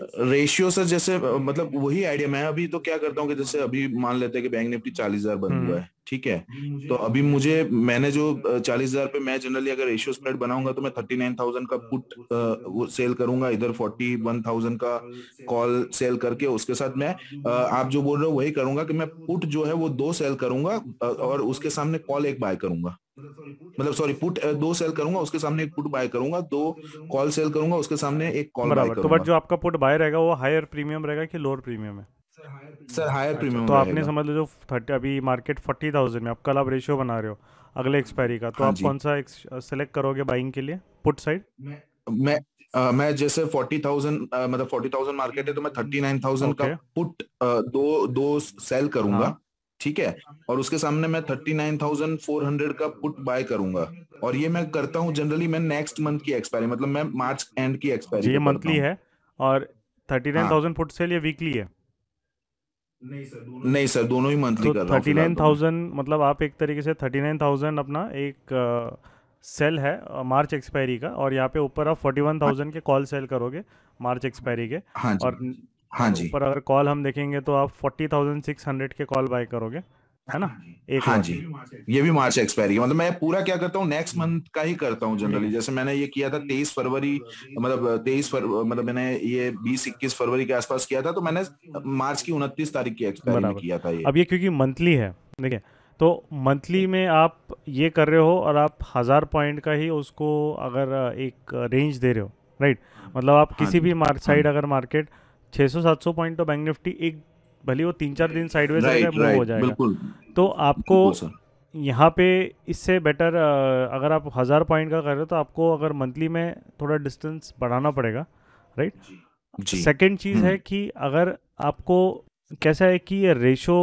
रेशियो सर जैसे मतलब वही आइडिया मैं अभी तो क्या करता हूँ कि जैसे अभी मान लेते हैं कि बैंक निफ्टी चालीस हजार बन हम्म। हुआ है ठीक है तो अभी मुझे मैंने जो चालीस हजार पे मैं जनरली अगर रेशियो स्प्रेड बनाऊंगा तो मैं थर्टी नाइन थाउजेंड का पुट सेल करूंगा इधर फोर्टी वन थाउजेंड का कॉल सेल करके उसके साथ मैं आप जो बोल रहे हो वही करूंगा कि मैं पुट जो है वो दो सेल करूंगा और उसके सामने कॉल एक बाय करूंगा मतलब सॉरी पुट मतलब uh, दो सेल करूंगा उसके सामने एक पुट बाय करूंगा दो कॉल सेल करूंगा उसके सामने एक कॉल बाय तो करूंगा तो बट जो आपका पुट बाय रहेगा वो हायर प्रीमियम रहेगा कि लोअर प्रीमियम है सर हायर प्रीमियम तो आपने समझ लो जो थर्टी अभी मार्केट फोर्टी थाउजेंड में आप कल आप रेशियो बना रहे हो अगले एक्सपायरी का तो हाँ आप कौन सा सेलेक्ट uh, करोगे बाइंग के लिए पुट साइड मैं Uh, मैं जैसे फोर्टी थाउजेंड uh, मतलब फोर्टी थाउजेंड मार्केट है तो मैं थर्टी नाइन थाउजेंड का पुट uh, दो दो सेल करूंगा हाँ। ठीक है और उसके सामने मैं thirty nine thousand four hundred का पुट बाय करूंगा और ये मैं करता हूँ जनरली मैं नेक्स्ट मंथ की एक्सपायरी मतलब मैं मार्च एंड की एक्सपायरी ये मंथली है और thirty nine thousand put sell ये वीकली है नहीं सर दोनों ही मंथली तो कर थर्टी नाइन थाउजेंड मतलब आप एक तरीके से थर्टी नाइन थाउजेंड अपना एक सेल है मार्च एक्सपायरी का और यहाँ पे ऊपर आप फोर्टी वन थाउजेंड के कॉल सेल करोगे मार्च एक्सपायरी के हाँ और हाँ तो जी पर अगर कॉल हम देखेंगे तो आप फोर्टी थाउजेंड सिक्स हंड्रेड के कॉल बाय करोगे है ना हाँ एक हाँ जी ये भी मार्च एक्सपायरी मतलब मैं पूरा क्या करता हूँ नेक्स्ट हम्म। मंथ का ही करता हूँ जनरली हम्म। जैसे मैंने ये किया था तेईस फरवरी मतलब तेईस फर मतलब मैंने ये बीस इक्कीस फरवरी के आसपास किया था तो मैंने मार्च की उनतीस तारीख की एक्सपायरी किया था ये अब ये क्योंकि मंथली है देखिए तो मंथली में आप ये कर रहे हो और आप हज़ार पॉइंट का ही उसको अगर एक रेंज दे रहे हो राइट हाँ। मतलब आप हाँ किसी भी मार्क साइड अगर मार्केट छः सौ सात सौ पॉइंट तो बैंक निफ्टी एक भले वो तीन चार दिन साइडवेज right, right, right, हो जाएगा तो आपको यहाँ पे इससे बेटर अगर आप हज़ार पॉइंट का कर रहे हो तो आपको अगर मंथली में थोड़ा डिस्टेंस बढ़ाना पड़ेगा राइट सेकेंड चीज़ हम्म। है कि अगर आपको कैसा है कि रेशो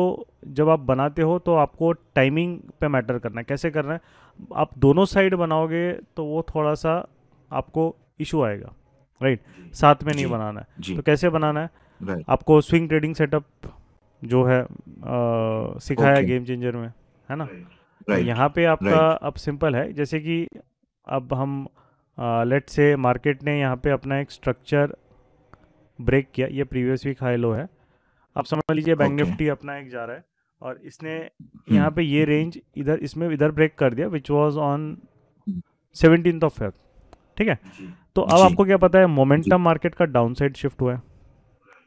जब आप बनाते हो तो आपको टाइमिंग पे मैटर करना है कैसे करना है आप दोनों साइड बनाओगे तो वो थोड़ा सा आपको इशू आएगा राइट साथ में नहीं बनाना है तो कैसे बनाना है आपको स्विंग ट्रेडिंग सेटअप जो है आ, सिखाया गेम चेंजर में है ना यहाँ पे आपका अब सिंपल है जैसे कि अब हम लेट से मार्केट ने यहाँ पे अपना एक स्ट्रक्चर ब्रेक किया ये प्रीवियस वीक हाई लो है आप समझ लीजिए बैंक निफ्टी अपना एक जा रहा है और इसने हम्म। यहाँ पे ये रेंज इधर इसमें इधर ब्रेक कर दिया which was on seventeen of Feb ठीक है तो अब आपको क्या पता है मोमेंटम मार्केट का डाउन साइड शिफ्ट हुआ है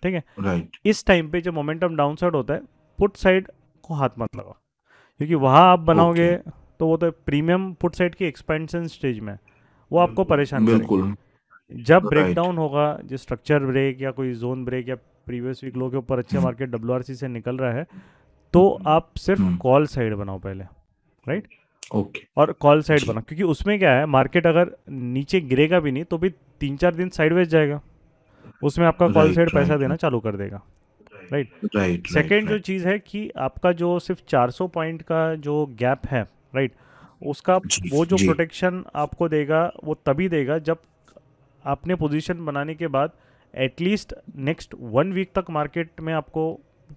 ठीक है राइट इस टाइम पे जो मोमेंटम डाउन साइड होता है पुट साइड को हाथ मत लगाओ क्योंकि वहाँ आप बनाओगे तो वो तो प्रीमियम पुट साइड की एक्सपेंशन स्टेज में वो आपको परेशान बिल्कुल जब ब्रेकडाउन होगा जो स्ट्रक्चर ब्रेक या कोई जोन ब्रेक या प्रीवियस वीक लो के ऊपर अच्छे मार्केट hmm. डब्ल्यू से निकल रहा है तो आप सिर्फ कॉल hmm. साइड बनाओ पहले राइट right? ओके और कॉल साइड बना क्योंकि उसमें क्या है मार्केट अगर नीचे गिरेगा भी नहीं तो भी तीन चार दिन साइडवेज जाएगा उसमें आपका कॉल साइड पैसा देना चालू कर देगा राइट राइट सेकेंड जो चीज़ है कि आपका जो सिर्फ 400 पॉइंट का जो गैप है राइट उसका वो जो प्रोटेक्शन आपको देगा वो तभी देगा जब आपने पोजीशन बनाने के बाद एटलीस्ट नेक्स्ट वन वीक तक मार्केट में आपको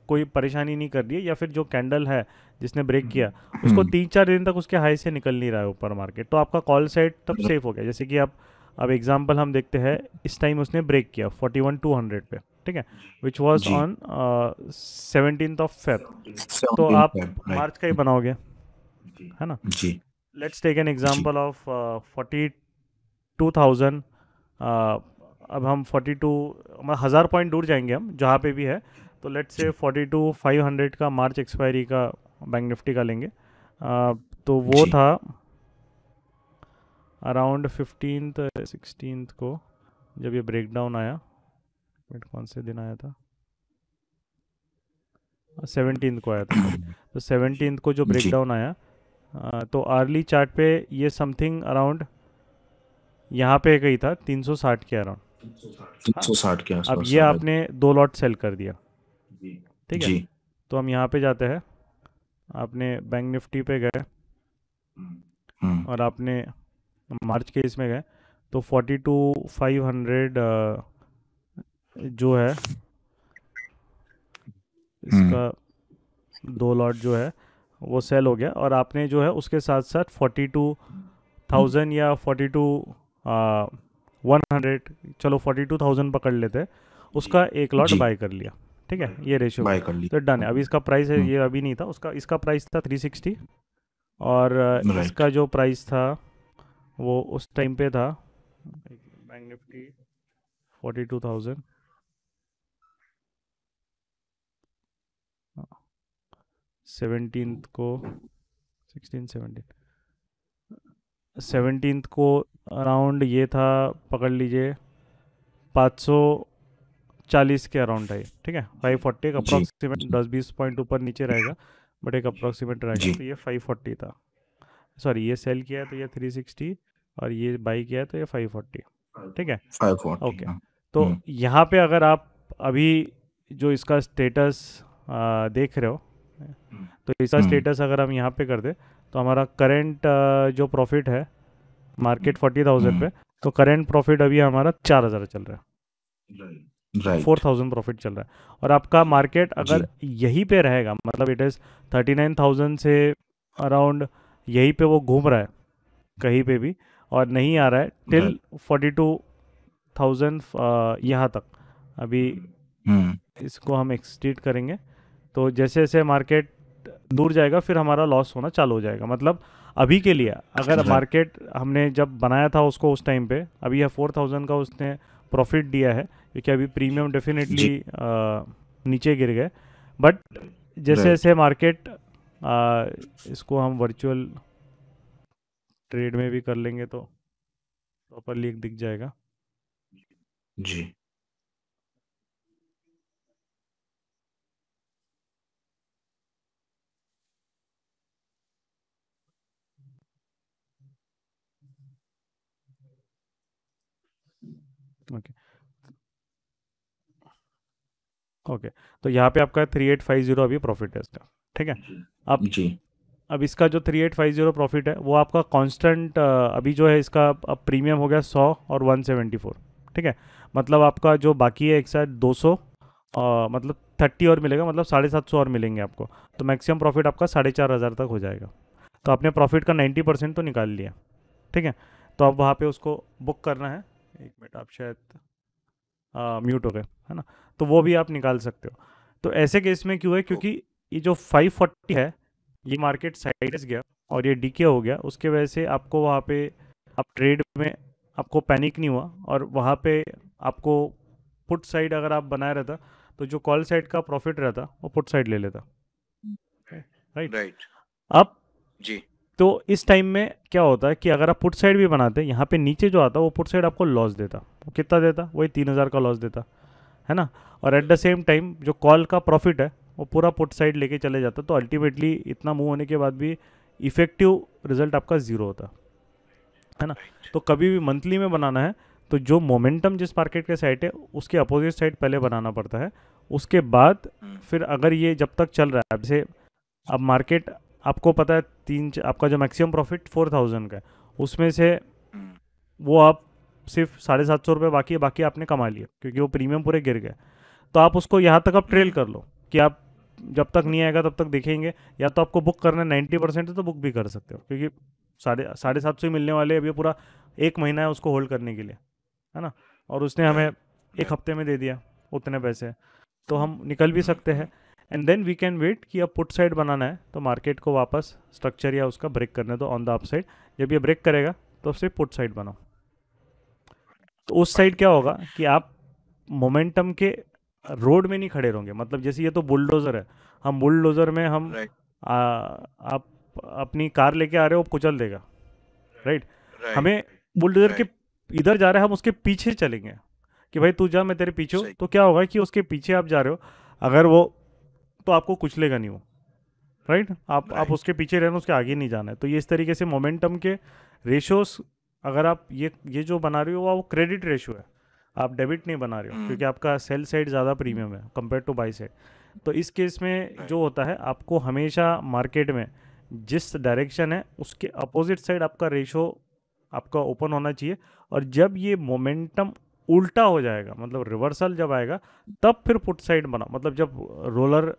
कोई परेशानी नहीं कर रही है या फिर जो कैंडल है जिसने ब्रेक किया हम्म। उसको हम्म। तीन चार दिन तक उसके हाई से निकल नहीं रहा है ऊपर मार्केट तो आपका कॉल साइड तब सेफ हम्म। हो गया जैसे कि आप अब एग्जाम्पल हम देखते हैं इस टाइम उसने ब्रेक किया फोर्टी वन टू हंड्रेड पे ठीक है which was on seventeen of Feb तो आप मार्च का ही बनाओगे है ना जी let's take an example of forty two thousand अब हम फोर्टी टू हज़ार पॉइंट दूर जाएंगे हम जहाँ पे भी है तो let's say forty two five hundred का मार्च एक्सपायरी का बैंक निफ्टी का लेंगे तो वो था अराउंड फिफ्टीन सिक्सटीन को जब ये ब्रेकडाउन आया कौन से दिन आया था सेवनटीन को आया था तो सेवनटीन को जो ब्रेकडाउन आया तो अर्ली चार्ट पे ये समथिंग अराउंड यहाँ पे कहीं था तीन सौ साठ के अराउंड हाँ। के अब ये आपने दो लॉट सेल कर दिया ठीक है तो हम यहाँ पे जाते हैं आपने बैंक निफ्टी पे गए हम्म। और आपने मार्च के इसमें गए तो फोर्टी टू फाइव हंड्रेड जो है इसका हम्म। दो लॉट जो है वो सेल हो गया और आपने जो है उसके साथ साथ फोर्टी टू थाउजेंड या फोर्टी टू वन हंड्रेड चलो फोर्टी टू थाउजेंड पकड़ लेते उसका एक लॉट बाय कर लिया ठीक है ये रेशियो तो डन है अभी इसका प्राइस है हम्म। ये अभी नहीं था उसका इसका प्राइस था थ्री सिक्सटी और uh, इसका जो प्राइस था वो उस टाइम पे था bank nifty forty two thousand को सिक्सटीन सेवनटीन सेवनटीन को अराउंड ये था पकड़ लीजिए पाँच सौ चालीस के अराउंड है ठीक है फाइव फोर्टी एक अप्रोक्सीमेट दस बीस पॉइंट ऊपर नीचे रहेगा बट एक अप्रोक्सीमेट रहेगा तो ये फाइव फोर्टी था सॉरी ये सेल किया है तो ये थ्री सिक्सटी और ये बाई किया है तो ये फाइव फोर्टी ठीक है ओके हाँ। तो हम्म। यहाँ पे अगर आप अभी जो इसका स्टेटस देख रहे हो हम्म। तो इसका स्टेटस हम्म। अगर हम यहाँ पे कर दे तो हमारा करेंट जो प्रॉफिट है मार्केट फोर्टी थाउजेंड पे तो करेंट प्रॉफिट अभी हमारा चार हज़ार चल रहा है फोर थाउजेंड प्रॉफिट चल रहा है और आपका मार्केट अगर यहीं पे रहेगा मतलब it is thirty nine thousand से अराउंड यहीं पे वो घूम रहा है कहीं पे भी और नहीं आ रहा है टिल फोर्टी टू थाउजेंड यहाँ तक अभी हम्म। इसको हम एक्सटीट करेंगे तो जैसे जैसे मार्केट दूर जाएगा फिर हमारा लॉस होना चालू हो जाएगा मतलब अभी के लिए अगर मार्केट हमने जब बनाया था उसको उस टाइम पे अभी यह फोर थाउजेंड का उसने प्रॉफिट दिया है क्योंकि अभी प्रीमियम डेफिनेटली नीचे गिर गए बट जैसे जैसे मार्केट आ, इसको हम वर्चुअल ट्रेड में भी कर लेंगे तो प्रॉपरली एक दिख जाएगा जी ओके ओके तो यहाँ पे आपका थ्री एट फाइव जीरो अभी प्रॉफिट है इसका ठीक है अब जी अब इसका जो three eight five zero profit है वो आपका कांस्टेंट अभी जो है इसका अब प्रीमियम हो गया सौ और वन सेवेंटी फोर ठीक है मतलब आपका जो बाकी है एक साइड दो सौ मतलब थर्टी और मिलेगा मतलब साढ़े सात सौ और मिलेंगे आपको तो मैक्सिमम प्रॉफिट आपका साढ़े चार हज़ार तक हो जाएगा तो आपने प्रॉफिट का नाइन्टी परसेंट तो निकाल लिया ठीक है तो आप वहाँ पे उसको बुक करना है एक मिनट आप शायद म्यूट हो गए है ना तो वो भी आप निकाल सकते हो तो ऐसे केस में क्यों है क्योंकि ये जो 540 है ये मार्केट साइड गया और ये डीके हो गया उसके वजह से आपको वहाँ पे आप ट्रेड में आपको पैनिक नहीं हुआ और वहाँ पे आपको पुट साइड अगर आप बनाए रहता तो जो कॉल साइड का प्रॉफिट रहता वो पुट साइड ले लेता राइट हम्म। राइट अब जी तो इस टाइम में क्या होता है कि अगर आप पुट साइड भी बनाते हैं यहाँ पे नीचे जो आता है वो पुट साइड आपको लॉस देता वो कितना देता वही तीन हज़ार का लॉस देता है ना और एट द सेम टाइम जो कॉल का प्रॉफिट है वो पूरा पुट साइड लेके चले जाता तो अल्टीमेटली इतना मूव होने के बाद भी इफेक्टिव रिजल्ट आपका ज़ीरो होता है ना तो कभी भी मंथली में बनाना है तो जो मोमेंटम जिस मार्केट के साइड है उसके अपोजिट साइड पहले बनाना पड़ता है उसके बाद हम्म। फिर अगर ये जब तक चल रहा है जैसे अब मार्केट आपको पता है तीन आपका जो मैक्सिमम प्रॉफिट फोर थाउजेंड का है उसमें से वो आप सिर्फ साढ़े सात सौ रुपये बाकी है बाकी आपने कमा लिया क्योंकि वो प्रीमियम पूरे गिर गए तो आप उसको यहाँ तक आप ट्रेल कर लो कि आप जब तक नहीं आएगा तब तक देखेंगे या तो आपको बुक करना नाइन्टी परसेंट है तो बुक भी कर सकते हो क्योंकि साढ़े साढ़े सात सौ ही मिलने वाले अभी पूरा एक महीना है उसको होल्ड करने के लिए है ना और उसने हमें एक हफ्ते में दे दिया उतने पैसे तो हम निकल भी सकते हैं and then we can wait कि अब पुट साइड बनाना है तो मार्केट को वापस स्ट्रक्चर या उसका ब्रेक करने दो ऑन द अप साइड जब ये ब्रेक करेगा तो उससे पुट साइड बनाओ तो उस साइड क्या होगा कि आप मोमेंटम के रोड में नहीं खड़े रहोगे मतलब जैसे ये तो बुलडोज़र है हम बुलडोज़र में हम right. आ, आप अपनी कार लेके आ रहे हो कुचल देगा राइट right? right. हमें बुलडोज़र के इधर जा रहे हैं हम उसके पीछे चलेंगे कि भाई तू जा मैं तेरे पीछे तो क्या होगा कि उसके पीछे आप जा रहे हो अगर वो तो आपको कुचलेगा नहीं वो राइट आप right. आप उसके पीछे रहना उसके आगे नहीं जाना है तो ये इस तरीके से मोमेंटम के रेशोस अगर आप ये ये जो बना रहे हो वो क्रेडिट रेशो है आप डेबिट नहीं बना रहे हो hmm. क्योंकि आपका सेल साइड ज़्यादा प्रीमियम है कंपेयर टू बाई साइड तो इस केस में जो होता है आपको हमेशा मार्केट में जिस डायरेक्शन है उसके अपोजिट साइड आपका रेशो आपका ओपन होना चाहिए और जब ये मोमेंटम उल्टा हो जाएगा मतलब रिवर्सल जब आएगा तब फिर पुट साइड बना मतलब जब रोलर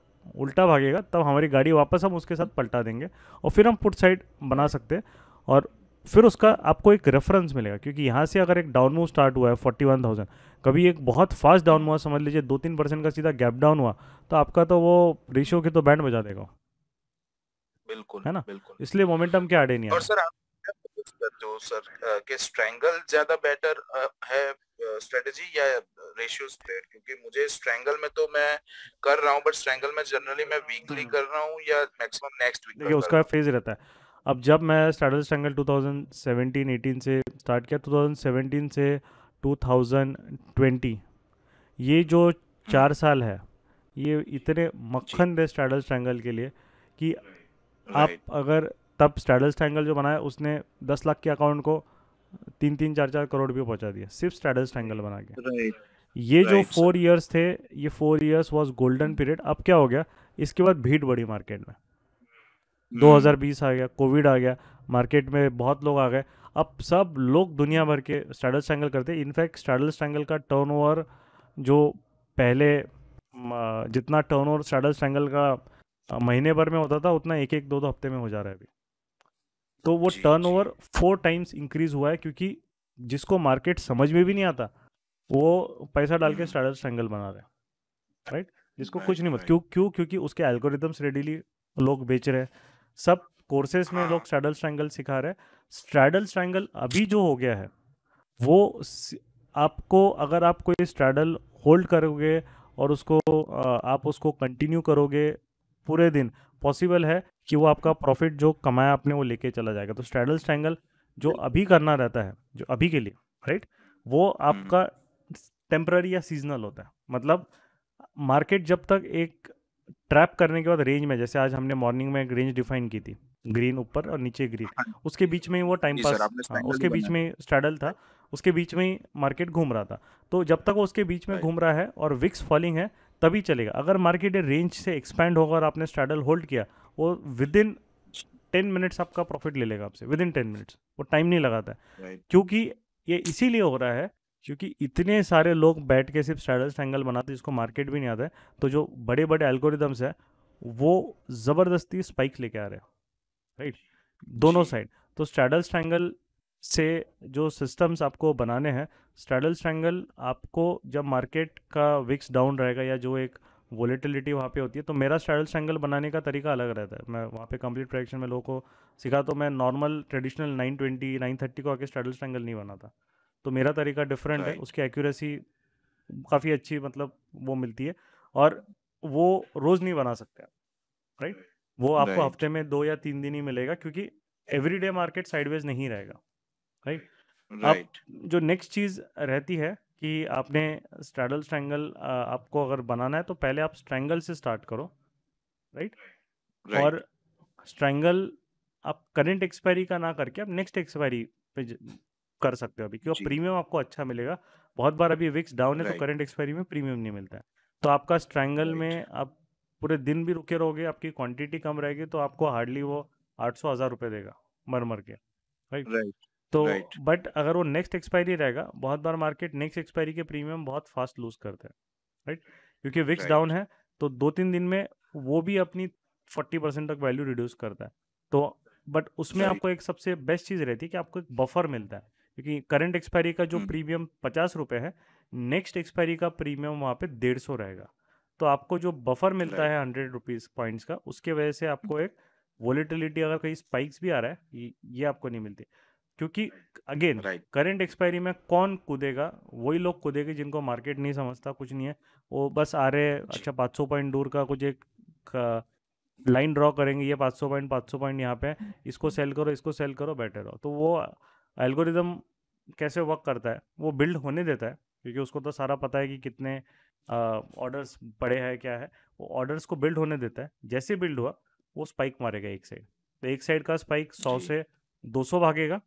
उल्टा भागेगा तब हमारी गाड़ी वापस हम उसके साथ पलटा देंगे और फिर हम पुट साइड बना सकते हैं और फिर उसका आपको एक रेफरेंस मिलेगा क्योंकि यहाँ से अगर एक डाउन मूव स्टार्ट हुआ है फोर्टी वन थाउजेंड कभी एक बहुत फास्ट डाउन हुआ समझ लीजिए दो तीन परसेंट का सीधा गैप डाउन हुआ तो आपका तो वो रेशियो के तो बैंड बजा देगा बिल्कुल है ना बिल्कुल इसलिए मोमेंटम क्या आडे नहीं और सर आप जो सर के स्ट्रैंगल ज्यादा बेटर है स्ट्रेटजी uh, या रेशियो स्प्रेड क्योंकि मुझे स्ट्रैंगल में तो मैं कर रहा हूँ बट स्ट्रैंगल में जनरली मैं वीकली हम्म। कर रहा हूँ या मैक्सिमम नेक्स्ट वीक देखिए उसका फेज रहता है अब जब मैं स्टार्टर स्ट्रैंगल 2017 18 से स्टार्ट किया 2017 से 2020 ये जो चार हम्म। साल है ये इतने मक्खन दे स्टार्टर स्ट्रैंगल के लिए कि आप अगर तब स्ट्रैडल्स ट्रैंगल जो बनाया उसने दस लाख के अकाउंट को तीन तीन चार चार करोड़ रुपये पहुंचा दिया सिर्फ स्टैडल स्टैंगल बना के ये जो फोर ईयर्स थे ये four years was golden period अब क्या हो गया इसके बाद भीड़ बढ़ी मार्केट में 2020 hmm. आ गया कोविड आ गया मार्केट में बहुत लोग आ गए अब सब लोग दुनिया भर के स्ट्रैडल्स ट्रैंगल करते हैं इनफैक्ट स्टैडल स्टैंगल का टर्नओवर जो पहले जितना टर्नओवर स्ट्रैडल्स स्टैंगल का महीने भर में होता था उतना एक एक दो दो हफ्ते में हो जा रहा है अभी तो वो turnover four times increase हुआ है क्योंकि जिसको मार्केट समझ में भी नहीं आता वो पैसा डाल के स्टार्टअप हम्म। ट्रैंगल बना रहे हैं राइट जिसको कुछ नहीं मत क्यों क्यों क्योंकि उसके एल्गोरिदम्स रेडीली लोग बेच रहे हैं सब कोर्सेज में लोग स्ट्रैडल हाँ। स्ट्रैंगल सिखा रहे हैं स्ट्रैडल स्ट्रैंगल अभी जो हो गया है वो आपको अगर आप कोई स्ट्रैडल होल्ड करोगे और उसको आप उसको कंटिन्यू करोगे पूरे दिन पॉसिबल है कि वो आपका प्रॉफिट जो कमाया आपने वो लेके चला जाएगा तो स्ट्रैडल स्ट्रैंगल जो अभी करना रहता है जो अभी के लिए राइट वो आपका टेम्प्ररी हम्म। या सीजनल होता है मतलब मार्केट जब तक एक ट्रैप करने के बाद रेंज में जैसे आज हमने मॉर्निंग में एक रेंज डिफाइन की थी ग्रीन ऊपर और नीचे ग्रीन हाँ उसके बीच में ही वो टाइम पास हाँ, उसके बीच में स्ट्रैडल था उसके बीच में ही मार्केट घूम रहा था तो जब तक वो उसके बीच में घूम रहा है और विक्स फॉलिंग है तभी चलेगा अगर मार्केट रेंज से एक्सपैंड होगा और आपने स्ट्रैडल होल्ड किया वो विद इन टेन मिनट्स आपका प्रॉफिट ले लेगा आपसे विद इन टेन मिनट्स वो टाइम नहीं लगाता है right. क्योंकि ये इसीलिए हो रहा है क्योंकि इतने सारे लोग बैठ के सिर्फ स्ट्रैडल ट्रैंगल बनाते जिसको मार्केट भी नहीं आता है तो जो बड़े बड़े एल्गोरिदम्स है वो ज़बरदस्ती स्पाइक लेके आ रहे हैं राइट right? दोनों साइड तो स्ट्रैडल ट्रैंगल से जो सिस्टम्स आपको बनाने हैं स्ट्रैडल स्ट्रैंगल आपको जब मार्केट का विक्स डाउन रहेगा या जो एक वोलेटिलिटी वहाँ पे होती है तो मेरा स्ट्रैडल स्ट्रैंगल बनाने का तरीका अलग रहता है मैं वहाँ पे कंप्लीट प्रोडक्शन में लोगों को सिखा तो मैं नॉर्मल ट्रेडिशनल 920 930 को आके स्ट्रैडल स्ट्रैंगल नहीं बनाता तो मेरा तरीका डिफरेंट है उसकी एक्यूरेसी काफ़ी अच्छी मतलब वो मिलती है और वो रोज़ नहीं बना सकते आप राइट वो आपको हफ्ते में दो या तीन दिन ही मिलेगा क्योंकि एवरी मार्केट साइडवेज नहीं रहेगा राइट अब जो नेक्स्ट चीज रहती है कि आपने स्ट्रैडल स्ट्रैंगल आपको अगर बनाना है तो पहले आप स्ट्रैंगल से स्टार्ट करो राइट और स्ट्रैंगल आप करंट एक्सपायरी का ना करके आप नेक्स्ट एक्सपायरी पे कर सकते हो अभी क्योंकि प्रीमियम आपको अच्छा मिलेगा बहुत बार अभी विक्स डाउन है तो करेंट करंट एक्सपायरी में प्रीमियम नहीं मिलता है तो आपका स्ट्रैंगल में आप पूरे दिन भी रुके रहोगे आपकी क्वांटिटी कम रहेगी तो आपको हार्डली वो आठ सौ हज़ार रुपए देगा मर मर के राइट तो राइट बट अगर वो नेक्स्ट एक्सपायरी रहेगा बहुत बार मार्केट नेक्स्ट एक्सपायरी के प्रीमियम बहुत फास्ट लूज करते हैं राइट क्योंकि विक्स डाउन है तो दो तीन दिन में वो भी अपनी फोर्टी परसेंट तक वैल्यू रिड्यूस करता है तो बट उसमें right. आपको एक सबसे बेस्ट चीज़ रहती है कि आपको एक बफर मिलता है क्योंकि करंट एक्सपायरी का जो प्रीमियम हम्म। पचास रुपये है नेक्स्ट एक्सपायरी का प्रीमियम वहाँ पे डेढ़ सौ रहेगा तो आपको जो बफर मिलता है हंड्रेड रुपीज़ पॉइंट्स का उसके वजह से आपको एक वॉलीटिलिटी अगर कहीं स्पाइक्स भी आ रहा है ये ये आपको नहीं मिलती क्योंकि अगेन करंट एक्सपायरी में कौन कूदेगा वही लोग कूदेंगे जिनको मार्केट नहीं समझता कुछ नहीं है वो बस आ रहे अच्छा पाँच सौ पॉइंट दूर का कुछ एक लाइन ड्रॉ करेंगे ये पाँच सौ पॉइंट पाँच सौ पॉइंट यहाँ पे इसको सेल करो इसको सेल करो बेटर हो तो वो एल्गोरिदम कैसे वर्क करता है वो बिल्ड होने देता है क्योंकि उसको तो सारा पता है कि कितने ऑर्डर्स पड़े हैं क्या है वो ऑर्डर्स को बिल्ड होने देता है जैसे बिल्ड हुआ वो स्पाइक मारेगा एक साइड तो एक साइड का स्पाइक सौ से दो सौ भागेगा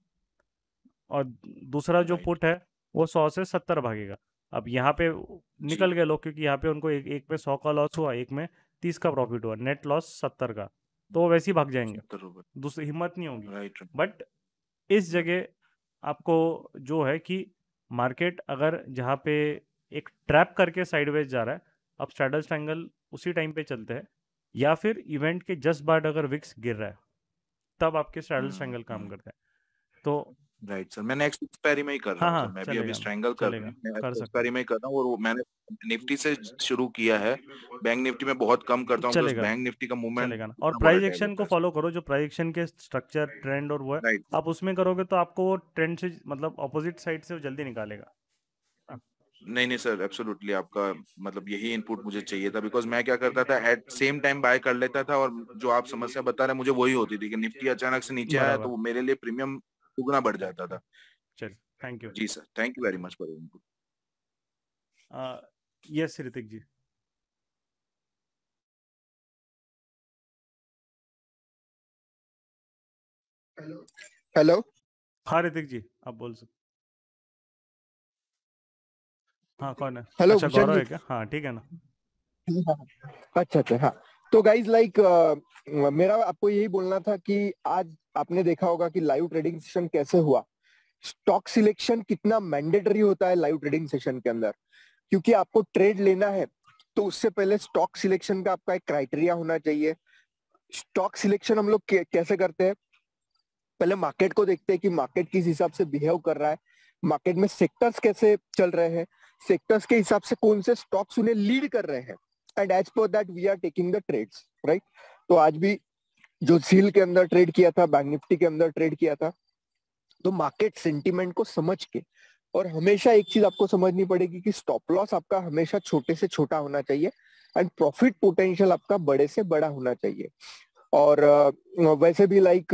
और दूसरा जो पुट है वो सौ से सत्तर भागेगा अब यहाँ पे निकल गए लोग क्योंकि यहाँ पे उनको एक एक में सौ का लॉस हुआ एक में तीस का प्रॉफिट हुआ नेट लॉस सत्तर का तो वो वैसे ही भाग जाएंगे दूसरी हिम्मत नहीं होगी बट इस जगह आपको जो है कि मार्केट अगर जहाँ पे एक ट्रैप करके साइडवेज जा रहा है अब स्ट्रैडल स्ट्रैंगल उसी टाइम पे चलते हैं या फिर इवेंट के जस्ट बाद अगर विक्स गिर रहा है तब आपके स्ट्रैडल स्ट्रैंगल हाँ, काम हाँ। करते हैं तो राइट सर मैंने नेक्स्ट एक्सपायरी में ही कर रहा हाँ, हाँ, हूँ मैं भी अभी स्ट्रैंगल कर रहा हूँ कर रहा हूँ और मैंने निफ्टी से शुरू किया है बैंक निफ्टी में बहुत कम करता हूँ बैंक निफ्टी का मूवमेंट और प्राइस एक्शन को फॉलो करो जो प्राइस एक्शन के स्ट्रक्चर ट्रेंड और वो है आप उसमें करोगे तो आपको ट्रेंड से मतलब अपोजिट साइड से जल्दी निकालेगा नहीं नहीं सर एब्सोल्युटली आपका मतलब यही इनपुट मुझे चाहिए था बिकॉज मैं क्या करता था एट सेम टाइम बाय कर लेता था और जो आप समस्या बता रहे मुझे वही होती थी कि निफ्टी अचानक से नीचे आया तो मेरे लिए प्रीमियम दुगना बढ़ जाता था चल थैंक यू जी sir thank you very much for input yes Hrithik ji hello hello हाँ ऋतिक जी आप बोल सकते हाँ कौन है हेलो अच्छा गौरव है क्या हाँ ठीक है ना हाँ, हाँ, हाँ। अच्छा अच्छा हाँ तो गाइज लाइक like, uh, मेरा आपको यही बोलना था कि आज आपने देखा होगा कि लाइव ट्रेडिंग सेशन कैसे हुआ स्टॉक सिलेक्शन कितना मैंडेटरी होता है लाइव ट्रेडिंग सेशन के अंदर क्योंकि आपको ट्रेड लेना है तो उससे पहले स्टॉक सिलेक्शन का आपका एक क्राइटेरिया होना चाहिए स्टॉक सिलेक्शन हम लोग कैसे करते हैं पहले मार्केट को देखते हैं कि मार्केट किस हिसाब से बिहेव कर रहा है मार्केट में सेक्टर्स कैसे चल रहे हैं सेक्टर्स के हिसाब से कौन से स्टॉक्स उन्हें लीड कर रहे हैं and as per that we are taking the trades right तो आज भी जो सील के अंदर ट्रेड किया था बैंक निफ्टी के अंदर ट्रेड किया था तो मार्केट सेंटिमेंट को समझ के और हमेशा एक चीज आपको समझनी पड़ेगी कि स्टॉप लॉस आपका हमेशा छोटे से छोटा होना चाहिए एंड प्रॉफिट पोटेंशियल आपका बड़े से बड़ा होना चाहिए और वैसे भी लाइक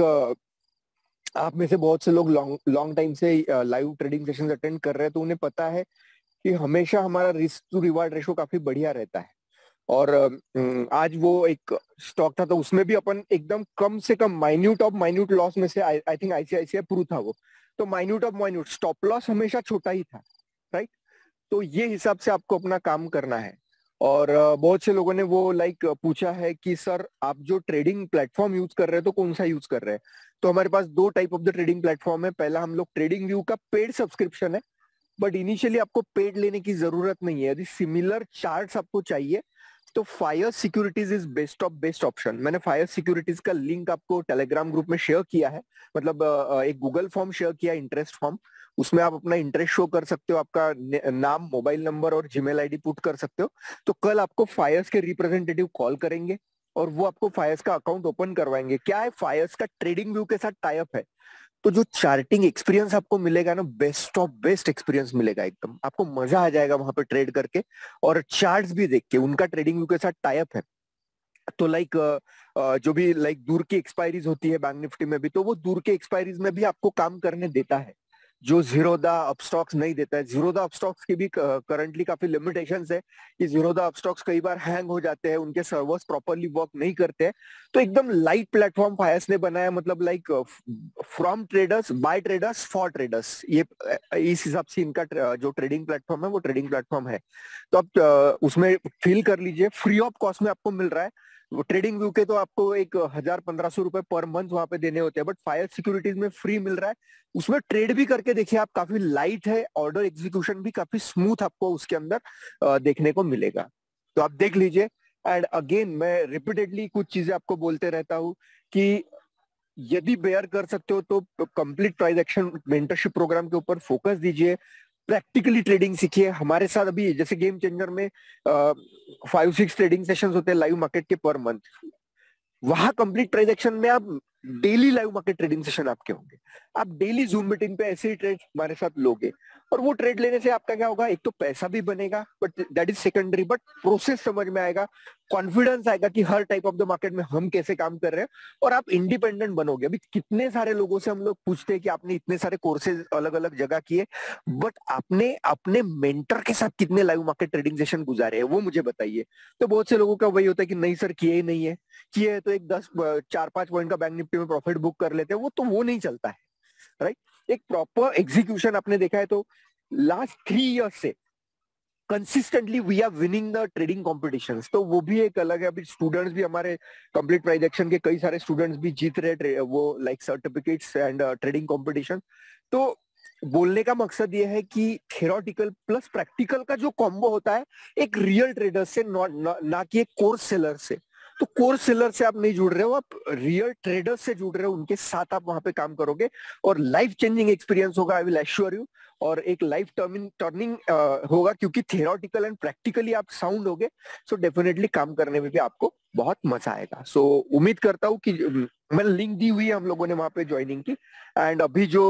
आप में से बहुत से लोग लॉन्ग लॉन्ग टाइम से लाइव ट्रेडिंग सेशन अटेंड कर रहे हैं तो उन्हें पता है कि हमेशा हमारा रिस्क टू रिवार्ड रेशो काफी बढ़िया रहता है और आज वो एक स्टॉक था तो उसमें भी अपन एकदम कम से कम माइन्यूट ऑफ माइन्यूट लॉस में से आई थिंक आईसीआईसीआई प्रूव था वो तो minute of minute stop loss हमेशा छोटा ही था राइट तो ये हिसाब से आपको अपना काम करना है और बहुत से लोगों ने वो लाइक पूछा है कि सर आप जो ट्रेडिंग प्लेटफॉर्म यूज कर रहे हैं तो कौन सा यूज कर रहे हैं तो हमारे पास दो type of the trading platform है पहला हम लोग ट्रेडिंग व्यू का पेड सब्सक्रिप्शन है बट इनिशियली आपको पेड लेने की जरूरत नहीं है यदि सिमिलर चार्ट आपको चाहिए तो Fyers Securities is best of best option मैंने फायर सिक्योरिटीज का लिंक आपको टेलीग्राम ग्रुप में शेयर किया है मतलब एक गूगल फॉर्म शेयर किया इंटरेस्ट फॉर्म उसमें आप अपना इंटरेस्ट शो कर सकते हो आपका नाम मोबाइल नंबर और जीमेल आईडी पुट कर सकते हो तो कल आपको फायर्स के रिप्रेजेंटेटिव कॉल करेंगे और वो आपको फायर्स का अकाउंट ओपन करवाएंगे क्या है फायर्स का ट्रेडिंग व्यू के साथ टाइप है तो जो चार्टिंग एक्सपीरियंस आपको मिलेगा ना बेस्ट ऑफ बेस्ट एक्सपीरियंस मिलेगा एकदम आपको मजा आ जाएगा वहां पर ट्रेड करके और चार्ट भी देख के उनका ट्रेडिंग व्यू के साथ टाइप है तो लाइक जो भी लाइक दूर की एक्सपायरीज होती है बैंक निफ्टी में भी तो वो दूर के एक्सपायरीज में भी आपको काम करने देता है जो जीरोदा अपस्टॉक्स नहीं देता है जीरोदा अपस्टॉक्स की भी करंटली काफी लिमिटेशन है कि जीरोदा अपस्टॉक्स कई बार हैंग हो जाते हैं उनके सर्वर्स प्रॉपरली वर्क नहीं करते हैं तो एकदम लाइट प्लेटफॉर्म फायर्स ने बनाया मतलब like from traders by traders for traders ये इस हिसाब से इनका जो ट्रेडिंग प्लेटफॉर्म है वो ट्रेडिंग प्लेटफॉर्म है तो आप उसमें फिल कर लीजिए फ्री ऑफ कॉस्ट में आपको मिल रहा है ट्रेडिंग व्यू के तो आपको एक हजार पंद्रह सौ रुपए पर मंथ वहां पे देने होते हैं बट फायर सिक्योरिटीज में फ्री मिल रहा है उसमें ट्रेड भी करके देखिए आप काफी लाइट है ऑर्डर एग्जीक्यूशन भी काफी स्मूथ आपको उसके अंदर देखने को मिलेगा तो आप देख लीजिए एंड अगेन मैं रिपीटेडली कुछ चीजें आपको बोलते रहता हूँ कि यदि बेयर कर सकते हो तो कंप्लीट ट्रांजेक्शन मेंटरशिप प्रोग्राम के ऊपर फोकस दीजिए प्रैक्टिकली ट्रेडिंग सीखिए हमारे साथ अभी जैसे गेम चेंजर में फाइव सिक्स ट्रेडिंग सेशन होते हैं लाइव मार्केट के पर मंथ वहां कंप्लीट ट्रांजेक्शन में आप daily live market trading session आपके होंगे आप डेली जूम मीटिंग पे ऐसे ही ट्रेड हमारे साथ लोगे और वो ट्रेड लेने से आपका क्या होगा एक तो पैसा भी बनेगा but that is secondary but process समझ में आएगा कॉन्फिडेंस आएगा कि हर टाइप ऑफ द मार्केट में हम कैसे काम कर रहे हैं और आप इंडिपेंडेंट बनोगे अभी कितने सारे लोगों से हम लोग पूछते हैं कि आपने इतने सारे कोर्सेज अलग अलग जगह किए बट आपने अपने मेंटर के साथ कितने लाइव मार्केट ट्रेडिंग सेशन गुजारे हैं वो मुझे बताइए तो बहुत से लोगों का वही होता है कि नहीं सर किए ही नहीं है किए तो एक दस चार पांच पॉइंट का बैंक निफ्टी में प्रॉफिट बुक कर लेते हैं वो तो वो नहीं चलता है राइट एक प्रॉपर एग्जीक्यूशन आपने देखा है तो लास्ट थ्री ईयर्स से consistently we are winning the trading competition तो वो भी एक अलग है अभी स्टूडेंट्स भी हमारे कंप्लीट प्राइज एक्शन के कई सारे स्टूडेंट्स भी जीत रहे वो like certificates and trading competition तो बोलने का मकसद ये है कि थेरोटिकल प्लस प्रैक्टिकल का जो कॉम्बो होता है एक रियल ट्रेडर से नॉट ना, ना कि एक कोर्स सेलर से तो कोर सेलर से आप नहीं जुड़ रहे हो आप रियल ट्रेडर से जुड़ रहे हो उनके साथ आप वहां पे काम करोगे और लाइफ चेंजिंग एक्सपीरियंस होगा आई विल एश्योर यू और एक लाइफ टर्निंग टर्निंग होगा क्योंकि थियोरटिकल एंड प्रैक्टिकली आप साउंड होगे सो डेफिनेटली काम करने में भी आपको बहुत मजा आएगा सो so, उम्मीद करता हूँ कि मैंने लिंक दी हुई है हम लोगों ने वहां पे ज्वाइनिंग की एंड अभी जो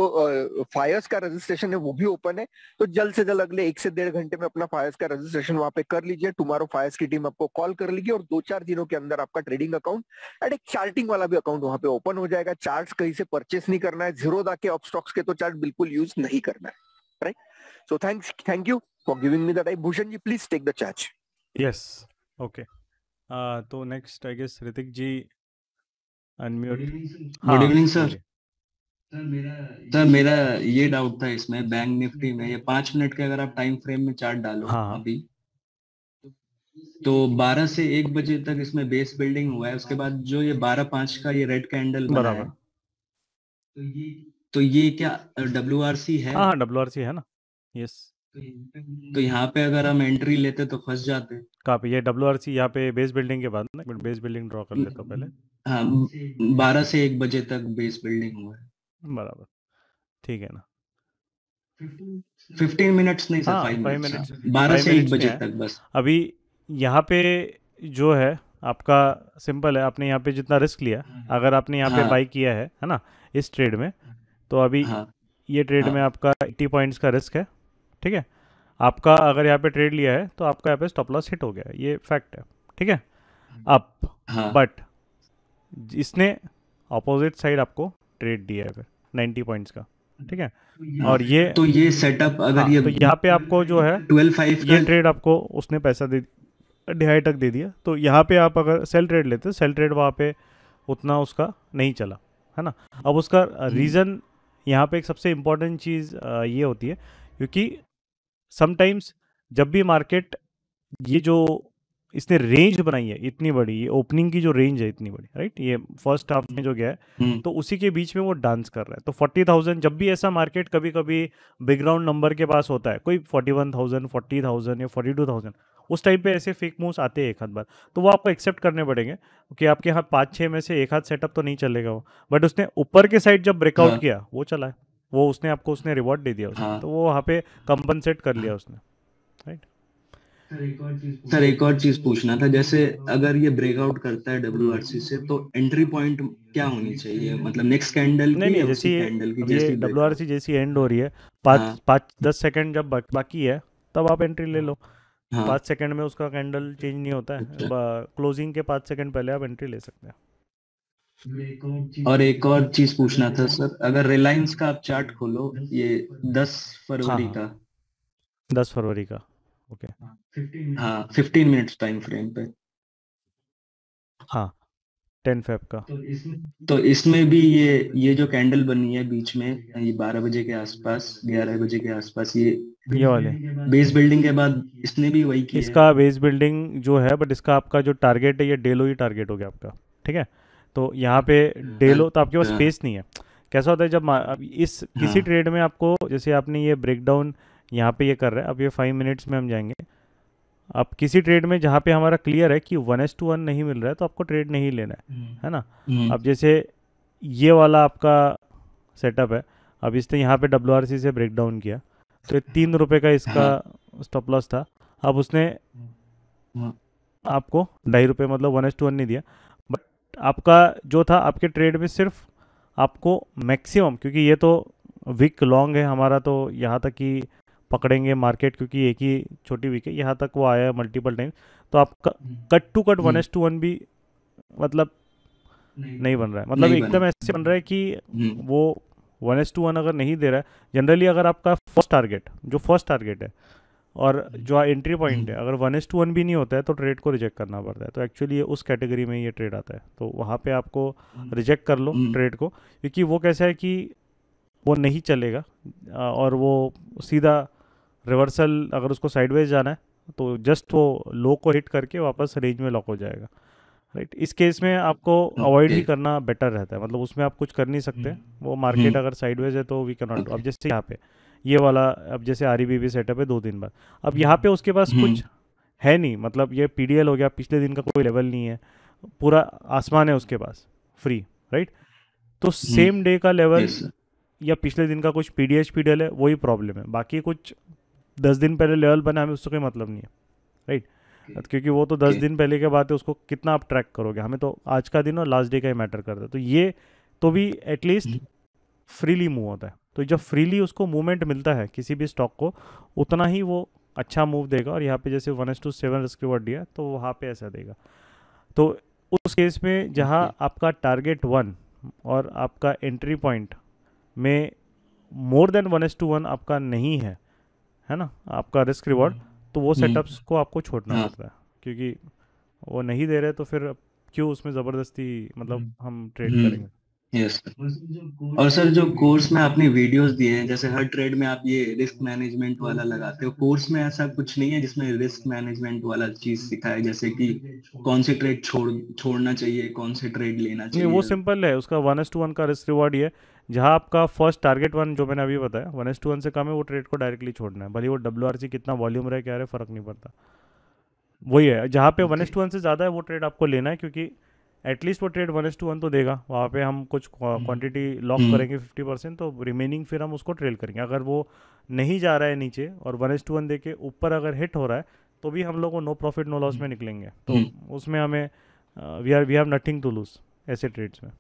फायर्स uh, का रजिस्ट्रेशन है वो भी ओपन है तो जल्द से जल्द अगले एक से डेढ़ घंटे में अपना फायर्स का रजिस्ट्रेशन वहां पे कर लीजिए टुमारो फायर्स की टीम आपको कॉल कर लेगी और दो चार दिनों के अंदर आपका ट्रेडिंग अकाउंट एंड एक चार्टिंग वाला भी अकाउंट वहां पे ओपन हो जाएगा चार्ट कहीं से परचेस नहीं करना है जीरो के ऑफ स्टॉक्स के तो चार्ट बिल्कुल यूज नहीं करना है right so thanks thank you for giving me the time Bhushan ji please take the charge yes okay तो next I guess Hrithik ji unmute good evening sir sir मेरा ये डाउट था इसमें बैंक निफ्टी में ये पांच मिनट के अगर आप टाइम फ्रेम में चार्ट डालो हाँ, हाँ. अभी तो 12 से 1 बजे तक इसमें बेस बिल्डिंग हुआ है उसके बाद जो ये 12 पांच का ये रेड कैंडल बना है तो ये तो क्या डब्ल्यू आर सी है हाँ डब्ल्यू हाँ, है ना यस तो यहाँ पे अगर हम एंट्री लेते तो फंस जाते काफी ये डब्ल्यू आर सी यहाँ पे बेस बिल्डिंग के बाद ना बेस बिल्डिंग ड्रॉ कर लेता हूँ पहले हाँ बारह से एक बजे तक बेस बिल्डिंग हुआ है बराबर ठीक है ना फिफ्टीन मिनट्स नहीं सर फाइव मिनट्स बारह से एक बजे तक बस अभी यहाँ पे जो है आपका सिंपल है आपने यहाँ पे जितना रिस्क लिया अगर आपने यहाँ पे बाई हाँ। किया है है ना इस ट्रेड में तो अभी हाँ। ये ट्रेड हाँ। में आपका एट्टी पॉइंट्स का रिस्क है ठीक है आपका अगर यहाँ पे ट्रेड लिया है तो आपका यहाँ पे स्टॉप लॉस हिट हो गया ये फैक्ट है ठीक है अब बट हाँ। इसने अपोजिट साइड आपको ट्रेड दिया है फिर नाइन्टी पॉइंट्स का ठीक है हाँ। और ये तो ये सेटअप अगर हाँ, ये तो यहाँ पे आपको जो है ट्वेल्व फाइव ये ट्रेड आपको उसने पैसा दे ढाई तक दे दिया तो यहाँ पे आप अगर सेल ट्रेड लेते सेल ट्रेड वहाँ पे उतना उसका नहीं चला है ना अब उसका रीज़न हम्म। यहाँ पे एक सबसे इम्पोर्टेंट चीज़ ये होती है क्योंकि समटाइम्स जब भी मार्केट ये जो इसने रेंज बनाई है इतनी बड़ी ये ओपनिंग की जो रेंज है इतनी बड़ी राइट ये फर्स्ट हाफ में जो गया है हम्म। तो उसी के बीच में वो डांस कर रहा है तो फोर्टी थाउजेंड जब भी ऐसा मार्केट कभी कभी बैकग्राउंड नंबर के पास होता है कोई forty one thousand forty thousand या फोर्टी टू थाउजेंड उस टाइप पे ऐसे फेक मूव्स आते हैं एक हाथ बार तो वो आपको एक्सेप्ट करने पड़ेंगे कि आपके यहाँ पाँच छः में से एक हाथ सेटअप तो नहीं चलेगा वो बट उसने ऊपर के साइड जब ब्रेकआउट हाँ। किया वो चला है वो उसने आपको उसने रिवॉर्ड दे दिया उसने हाँ. तो वो वहाँ पे कंपनसेट कर लिया उसने राइट सर एक और चीज पूछना था जैसे अगर ये ब्रेकआउट करता है डब्ल्यू से तो एंट्री पॉइंट क्या होनी चाहिए मतलब नेक्स्ट कैंडल नहीं नहीं जैसी कैंडल की जैसी डब्ल्यू जैसी एंड हो रही है पाँच हाँ. पाँच दस सेकंड जब बाकी है तब आप एंट्री ले लो हाँ. पाँच सेकंड में उसका कैंडल चेंज नहीं होता है क्लोजिंग अच्छा। के पाँच सेकंड पहले आप एंट्री ले सकते हैं और एक और चीज पूछना था सर अगर रिलायंस का आप चार्ट खोलो ये दस फरवरी हाँ, हाँ, का दस फरवरी का ओके हाँ फिफ्टीन मिनट्स टाइम फ्रेम पे हाँ टेन फेब का तो इसमें, तो इस भी ये ये जो कैंडल बनी है बीच में ये बारह बजे के आसपास ग्यारह बजे के आसपास ये ये वाले बेस बिल्डिंग के बाद इसने भी वही किया इसका बेस बिल्डिंग जो है बट इसका आपका जो टारगेट है ये डेलो ही टारगेट हो गया आपका ठीक है तो यहाँ पे डे लो हाँ। तो आपके पास स्पेस हाँ। नहीं है कैसा होता है जब इस किसी ट्रेड हाँ। में आपको जैसे आपने ये ब्रेक डाउन यहाँ पे ये कर रहे हैं अब ये फाइव मिनट्स में हम जाएंगे अब किसी ट्रेड में जहाँ पे हमारा क्लियर है कि वन एस टू वन नहीं मिल रहा है तो आपको ट्रेड नहीं लेना है हम्म। है ना हम्म। अब जैसे ये वाला आपका सेटअप है अब इसने यहाँ पे डब्ल्यू से ब्रेक डाउन किया तो तीन रुपये का इसका स्टॉप लॉस था अब उसने आपको ढाई रुपये मतलब वन एस टू वन नहीं दिया आपका जो था आपके ट्रेड में सिर्फ आपको मैक्सिमम क्योंकि ये तो वीक लॉन्ग है हमारा तो यहाँ तक कि पकड़ेंगे मार्केट क्योंकि एक ही छोटी वीक है यहाँ तक वो आया है मल्टीपल टाइम तो आप cut to cut one is to one भी मतलब नहीं, नहीं बन रहा है मतलब एकदम ऐसे बन रहा है कि हम्म। वो वन एस टू वन अगर नहीं दे रहा है जनरली अगर आपका फर्स्ट टारगेट जो फर्स्ट टारगेट है और जो एंट्री हम्म। पॉइंट है अगर वन एस टू वन भी नहीं होता है तो ट्रेड को रिजेक्ट करना पड़ता है तो एक्चुअली उस कैटेगरी में ये ट्रेड आता है तो वहाँ पे आपको रिजेक्ट हम्म। कर लो ट्रेड हम्म। को क्योंकि वो कैसा है कि वो नहीं चलेगा और वो सीधा रिवर्सल अगर उसको साइडवेज जाना है तो जस्ट वो लो को हिट करके वापस रेंज में लॉक हो जाएगा राइट इस केस में आपको अवॉइड ही करना बेटर रहता है मतलब उसमें आप कुछ कर नहीं सकते वो मार्केट अगर साइडवेज है तो वी कैन नॉट अब जैसे यहाँ पे ये वाला अब जैसे आर ई सेटअप है दो दिन बाद अब यहाँ पे उसके पास हम्म। कुछ है नहीं मतलब ये पी हो गया पिछले दिन का कोई लेवल नहीं है पूरा आसमान है उसके पास फ्री राइट तो सेम हम्म। डे का लेवल या पिछले दिन का कुछ पी डी है वही प्रॉब्लम है बाकी कुछ दस दिन पहले लेवल बना हमें उसका कोई मतलब नहीं है राइट okay. तो क्योंकि वो तो दस दिन पहले के बात है उसको कितना आप ट्रैक करोगे हमें तो आज का दिन और लास्ट डे का ही मैटर करता है तो ये तो भी एटलीस्ट फ्रीली मूव होता है तो जब फ्रीली उसको मूवमेंट मिलता है किसी भी स्टॉक को उतना ही वो अच्छा मूव देगा और यहाँ पे जैसे one is to seven risk reward दिया तो वहाँ पे ऐसा देगा तो उस केस में जहाँ आपका टारगेट वन और आपका एंट्री पॉइंट में more than one is to one आपका नहीं है है ना आपका रिस्क रिवॉर्ड हाँ। तो वो सेटअप्स को आपको छोड़ना हाँ। पड़ता है क्योंकि वो नहीं दे रहे तो फिर क्यों उसमें ज़बरदस्ती मतलब हम्म। हम ट्रेड हम्म। करेंगे yes, और सर जो कोर्स में आपने वीडियोस दिए हैं जैसे हर ट्रेड में आप ये रिस्क मैनेजमेंट वाला लगाते हो कोर्स में ऐसा कुछ नहीं है जिसमें रिस्क मैनेजमेंट वाला चीज सिखाए जैसे कि कौन से ट्रेड छोड़ छोड़ना चाहिए कौन से ट्रेड लेना चाहिए वो सिंपल है उसका वन एस टू वन का रिस्क रिवॉर्ड ये जहाँ आपका फर्स्ट टारगेट वन जो मैंने अभी बताया वन एस टू वन से कम है वो ट्रेड को डायरेक्टली छोड़ना है भले वो डब्ल्यू आर सी कितना वॉल्यूम रहे क्या रहे फर्क नहीं पड़ता वही है जहाँ पे वन एस टू वन से ज़्यादा है वो ट्रेड आपको लेना है क्योंकि एटलीस्ट वो trade one is to one तो देगा वहाँ पे हम कुछ क्वांटिटी हम्म। लॉक हम्म। करेंगे फिफ्टी परसेंट तो रिमेनिंग फिर हम उसको ट्रेल करेंगे अगर वो नहीं जा रहा है नीचे और वन एस टू वन दे के ऊपर अगर हिट हो रहा है तो भी हम लोग को नो प्रॉफिट नो लॉस में हम्म। निकलेंगे तो उसमें हमें we are we have nothing to lose ऐसे ट्रेड्स में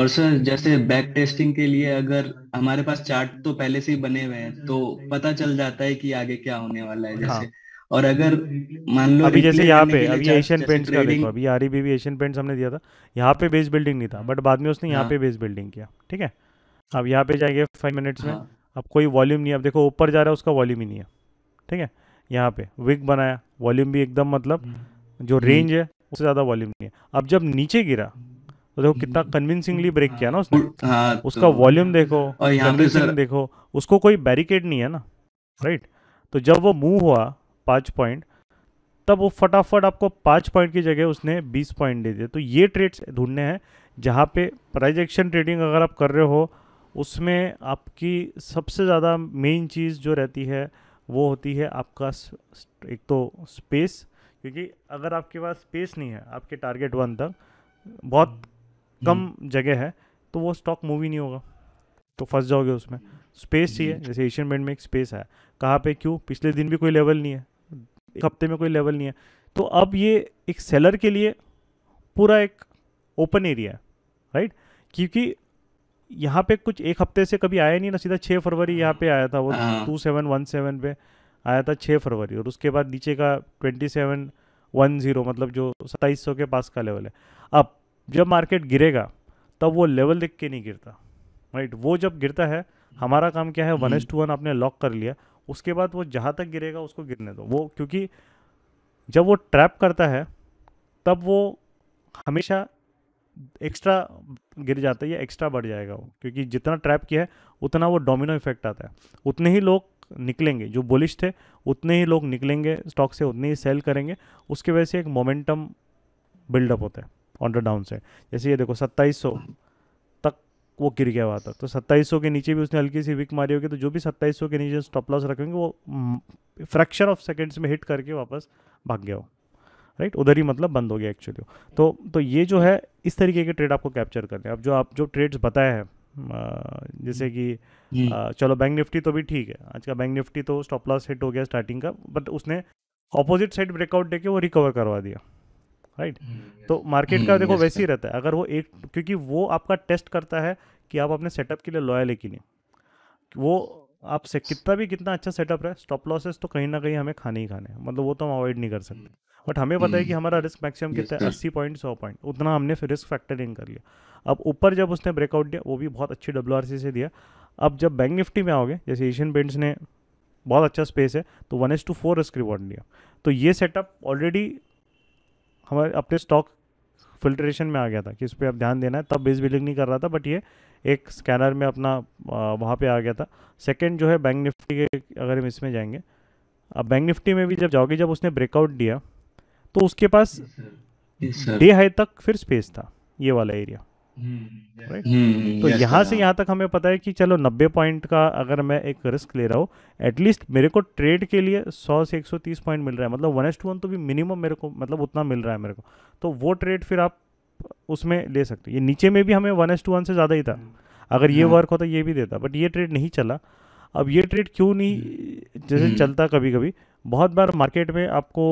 और सर जैसे बैक टेस्टिंग के लिए अगर हमारे पास चार्ट तो पहले से ही बने हुए हैं तो पता चल जाता है कि आगे क्या होने वाला है जैसे हाँ. और अगर तो मान लो अभी जैसे यहाँ पे अभी एशियन पेंट्स का देखो अभी आर e भी एशियन पेंट्स हमने दिया था यहाँ पे बेस बिल्डिंग नहीं था बट बाद में उसने यहाँ हाँ। पे बेस बिल्डिंग किया ठीक है अब यहाँ पे जाएंगे फाइव मिनट्स में हाँ। अब कोई वॉल्यूम नहीं अब देखो ऊपर जा रहा है उसका वॉल्यूम ही नहीं है ठीक है यहाँ पे विग बनाया वॉल्यूम भी एकदम मतलब हम्म। जो रेंज हम्म। है उससे ज़्यादा वॉल्यूम नहीं है अब जब नीचे गिरा तो देखो कितना कन्विंसिंगली हम्म। ब्रेक किया ना उसने हाँ, तो उसका वॉल्यूम देखो और यहाँ पे सर देखो उसको कोई बैरिकेड नहीं है ना राइट तो जब वो मूव हुआ पाँच पॉइंट तब वो फटाफट आपको पाँच पॉइंट की जगह उसने बीस पॉइंट दे दिया तो ये ट्रेड्स ढूंढने हैं जहाँ पे प्राइज एक्शन ट्रेडिंग अगर आप कर रहे हो उसमें आपकी सबसे ज़्यादा मेन चीज़ जो रहती है वो होती है आपका एक तो स्पेस क्योंकि अगर आपके पास स्पेस नहीं है आपके टारगेट वन तक बहुत कम हम्म। जगह है तो वो स्टॉक मूव ही नहीं होगा तो फंस जाओगे उसमें स्पेस चाहिए हम्म। जैसे एशियन बैंड में एक स्पेस है कहाँ पे क्यों पिछले दिन भी कोई लेवल नहीं है एक हफ्ते में कोई लेवल नहीं है तो अब ये एक सेलर के लिए पूरा एक ओपन एरिया है राइट क्योंकि यहाँ पे कुछ एक हफ्ते से कभी आया नहीं ना सीधा छः फरवरी हाँ। यहाँ पे आया था वो टू सेवन वन सेवन पे आया था छः फरवरी और उसके बाद नीचे का ट्वेंटी सेवन वन ज़ीरो मतलब जो सत्ताईस सौ के पास का लेवल है अब जब मार्केट गिरेगा तब वो लेवल देख के नहीं गिरता राइट वो जब गिरता है हमारा काम क्या है वन एस टू वन आपने लॉक कर लिया उसके बाद वो जहाँ तक गिरेगा उसको गिरने दो वो क्योंकि जब वो ट्रैप करता है तब वो हमेशा एक्स्ट्रा गिर जाता है या एक्स्ट्रा बढ़ जाएगा वो क्योंकि जितना ट्रैप किया है उतना वो डोमिनो इफेक्ट आता है उतने ही लोग निकलेंगे जो बुलिश थे उतने ही लोग निकलेंगे स्टॉक से उतने ही सेल करेंगे उसके वजह से एक मोमेंटम बिल्डअप होता है ऑन द डाउन से जैसे ये देखो सत्ताईस सौ वो गिर गया वहाँ तक तो सत्ताईस के नीचे भी उसने हल्की सी विक मारी होगी तो जो भी सत्ताईस के नीचे स्टॉप लॉस रखेंगे वो फ्रैक्शन ऑफ सेकेंड्स में हिट करके वापस भाग गया हो राइट उधर ही मतलब बंद हो गया एक्चुअली तो तो ये जो है इस तरीके के ट्रेड आपको कैप्चर करने अब जो आप जो ट्रेड्स बताए हैं जैसे कि चलो बैंक निफ्टी तो भी ठीक है आज का बैंक निफ्टी तो स्टॉप लॉस हिट हो गया स्टार्टिंग का बट उसने ऑपोजिट साइड ब्रेकआउट देके वो रिकवर करवा दिया राइट right? हम्म, तो मार्केट का हम्म, देखो वैसे ही रहता है अगर वो एक क्योंकि वो आपका टेस्ट करता है कि आप अपने सेटअप के लिए लॉयल है कि नहीं वो आपसे कितना भी कितना अच्छा सेटअप है स्टॉप लॉसेस तो कहीं ना कहीं हमें खाने ही खाने हैं मतलब वो तो हम अवॉइड नहीं कर हम्म। सकते बट हमें पता है कि हमारा रिस्क मैक्सिमम कितना है अस्सी पॉइंट सौ पॉइंट उतना हमने फिर रिस्क फैक्टर इन कर लिया अब ऊपर जब उसने ब्रेकआउट दिया वो भी बहुत अच्छी डब्ल्यू से दिया अब जब बैंक निफ्टी में आओगे जैसे एशियन पेंट्स ने बहुत अच्छा स्पेस है तो one is to four risk reward लिया तो ये सेटअप ऑलरेडी हमारे अपने स्टॉक फिल्ट्रेशन में आ गया था कि इस पर अब ध्यान देना है तब बेस बिलिंग नहीं कर रहा था बट ये एक स्कैनर में अपना वहाँ पे आ गया था सेकंड जो है बैंक निफ्टी के अगर हम इसमें जाएंगे अब बैंक निफ्टी में भी जब जाओगे जब उसने ब्रेकआउट दिया तो उसके पास डे हाई तक फिर स्पेस था ये वाला एरिया राइट हम्म, हम्म, तो यहाँ से यहाँ तक हमें पता है कि चलो 90 पॉइंट का अगर मैं एक रिस्क ले रहा हूँ एटलीस्ट मेरे को ट्रेड के लिए 100 से 130 पॉइंट मिल रहा है मतलब वन एस टू वन तो भी मिनिमम मेरे को मतलब उतना मिल रहा है मेरे को तो वो ट्रेड फिर आप उसमें ले सकते हो ये नीचे में भी हमें वन एस टू वन से ज़्यादा ही था हम्म। अगर ये वर्क होता तो ये भी देता बट ये ट्रेड नहीं चला अब ये ट्रेड क्यों नहीं जैसे चलता कभी कभी बहुत बार मार्केट में आपको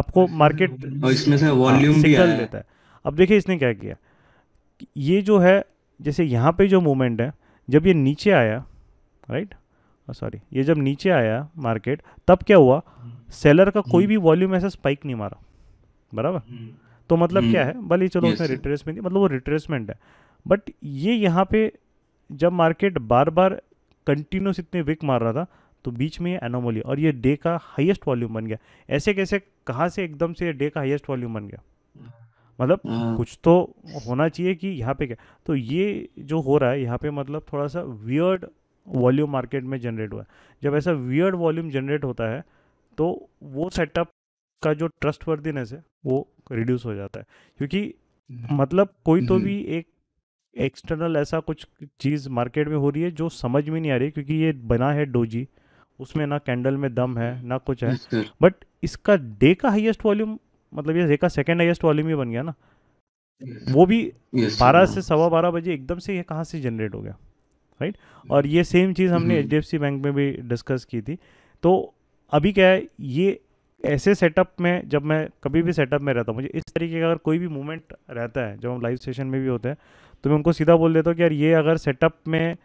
आपको मार्केट इसमें से वॉल्यूम हाँ, भी देता है अब देखिए इसने क्या किया ये जो है जैसे यहाँ पे जो मूवमेंट है जब ये नीचे आया राइट सॉरी ये जब नीचे आया मार्केट तब क्या हुआ सेलर हम्म। का कोई हम्म। भी वॉल्यूम ऐसा स्पाइक नहीं मारा बराबर हम्म। तो मतलब क्या है भले चलो उसने रिट्रेसमेंट मतलब वो रिट्रेसमेंट है बट ये यहाँ पे जब मार्केट बार बार कंटिन्यूस इतने विक मार रहा था तो बीच में ये एनोमोली और ये डे का हाईएस्ट वॉल्यूम बन गया ऐसे कैसे कहाँ से एकदम से ये डे का हाईएस्ट वॉल्यूम बन गया मतलब हाँ। कुछ तो होना चाहिए कि यहाँ पे क्या तो ये जो हो रहा है यहाँ पे मतलब थोड़ा सा वियर्ड वॉल्यूम मार्केट में जनरेट हुआ है जब ऐसा वियर्ड वॉल्यूम जनरेट होता है तो वो सेटअप का जो ट्रस्ट वर्दीनेस है वो रिड्यूस हो जाता है क्योंकि हम्म। मतलब कोई तो हम्म। भी एक एक्सटर्नल ऐसा कुछ चीज़ मार्केट में हो रही है जो समझ में नहीं आ रही क्योंकि ये बना है डोजी उसमें ना कैंडल में दम है हम्म। ना कुछ है बट इसका डे का हाईएस्ट वॉल्यूम मतलब ये का सेकेंड हाइस्ट वॉल्यूम ही बन गया ना hmm. वो भी बारह से सवा बारह बजे एकदम से ये कहाँ से जनरेट हो गया राइट hmm. और ये सेम चीज़ हमने एच डी बैंक में भी डिस्कस की थी तो अभी क्या है ये ऐसे सेटअप में जब मैं कभी भी सेटअप में रहता हूँ मुझे इस तरीके का अगर कोई भी मूवमेंट रहता है जब हम लाइव सेशन में भी होते हैं तो मैं उनको सीधा बोल देता हूँ कि यार ये अगर सेटअप में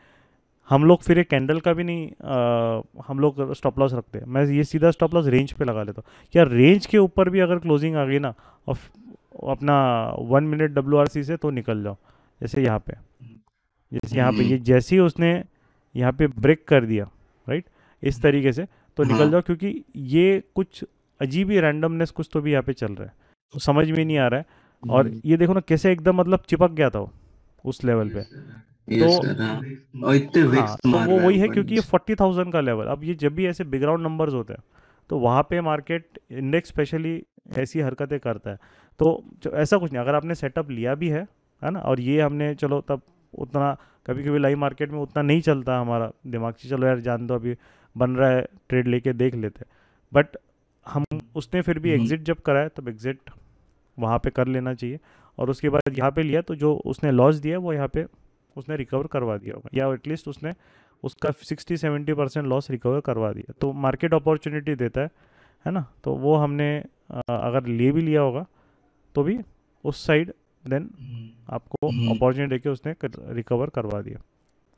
हम लोग फिर एक कैंडल का भी नहीं आ, हम लोग स्टॉप लॉस रखते हैं मैं ये सीधा स्टॉप लॉस रेंज पे लगा लेता हूँ क्या रेंज के ऊपर भी अगर क्लोजिंग आ गई ना और अपना वन मिनट डब्ल्यू से तो निकल जाओ जैसे यहाँ पे जैसे यहाँ पे ये जैसे ही उसने यहाँ पे ब्रेक कर दिया राइट इस तरीके से तो निकल हाँ। जाओ क्योंकि ये कुछ अजीब ही रैंडमनेस कुछ तो भी यहाँ पे चल रहा है समझ में नहीं आ रहा है और हम्म। ये देखो ना कैसे एकदम मतलब चिपक गया था वो उस लेवल पे तो, इतने हाँ, तो वो वही है क्योंकि ये फोर्टी थाउजेंड का लेवल अब ये जब भी ऐसे बिगराउंड नंबर्स होते हैं तो वहाँ पे मार्केट इंडेक्स स्पेशली ऐसी हरकतें करता है तो ऐसा कुछ नहीं अगर आपने सेटअप लिया भी है है ना और ये हमने चलो तब उतना कभी कभी लाइव मार्केट में उतना नहीं चलता हमारा दिमाग से चलो यार जान दो अभी बन रहा है ट्रेड लेके देख लेते बट हम उसने फिर भी एग्ज़िट हम्म। जब कराया तब एग्ज़िट वहाँ पे कर लेना चाहिए और उसके बाद यहाँ पे लिया तो जो उसने लॉस दिया वो यहाँ पे उसने रिकवर करवा दिया होगा या एटलीस्ट उसने उसका sixty seventy percent loss recover करवा दिया तो मार्केट अपॉर्चुनिटी देता है है ना तो वो हमने अगर ले भी लिया होगा तो भी उस साइड देन हम्म। आपको अपॉर्चुनिटी हम्म। देके उसने रिकवर करवा दिया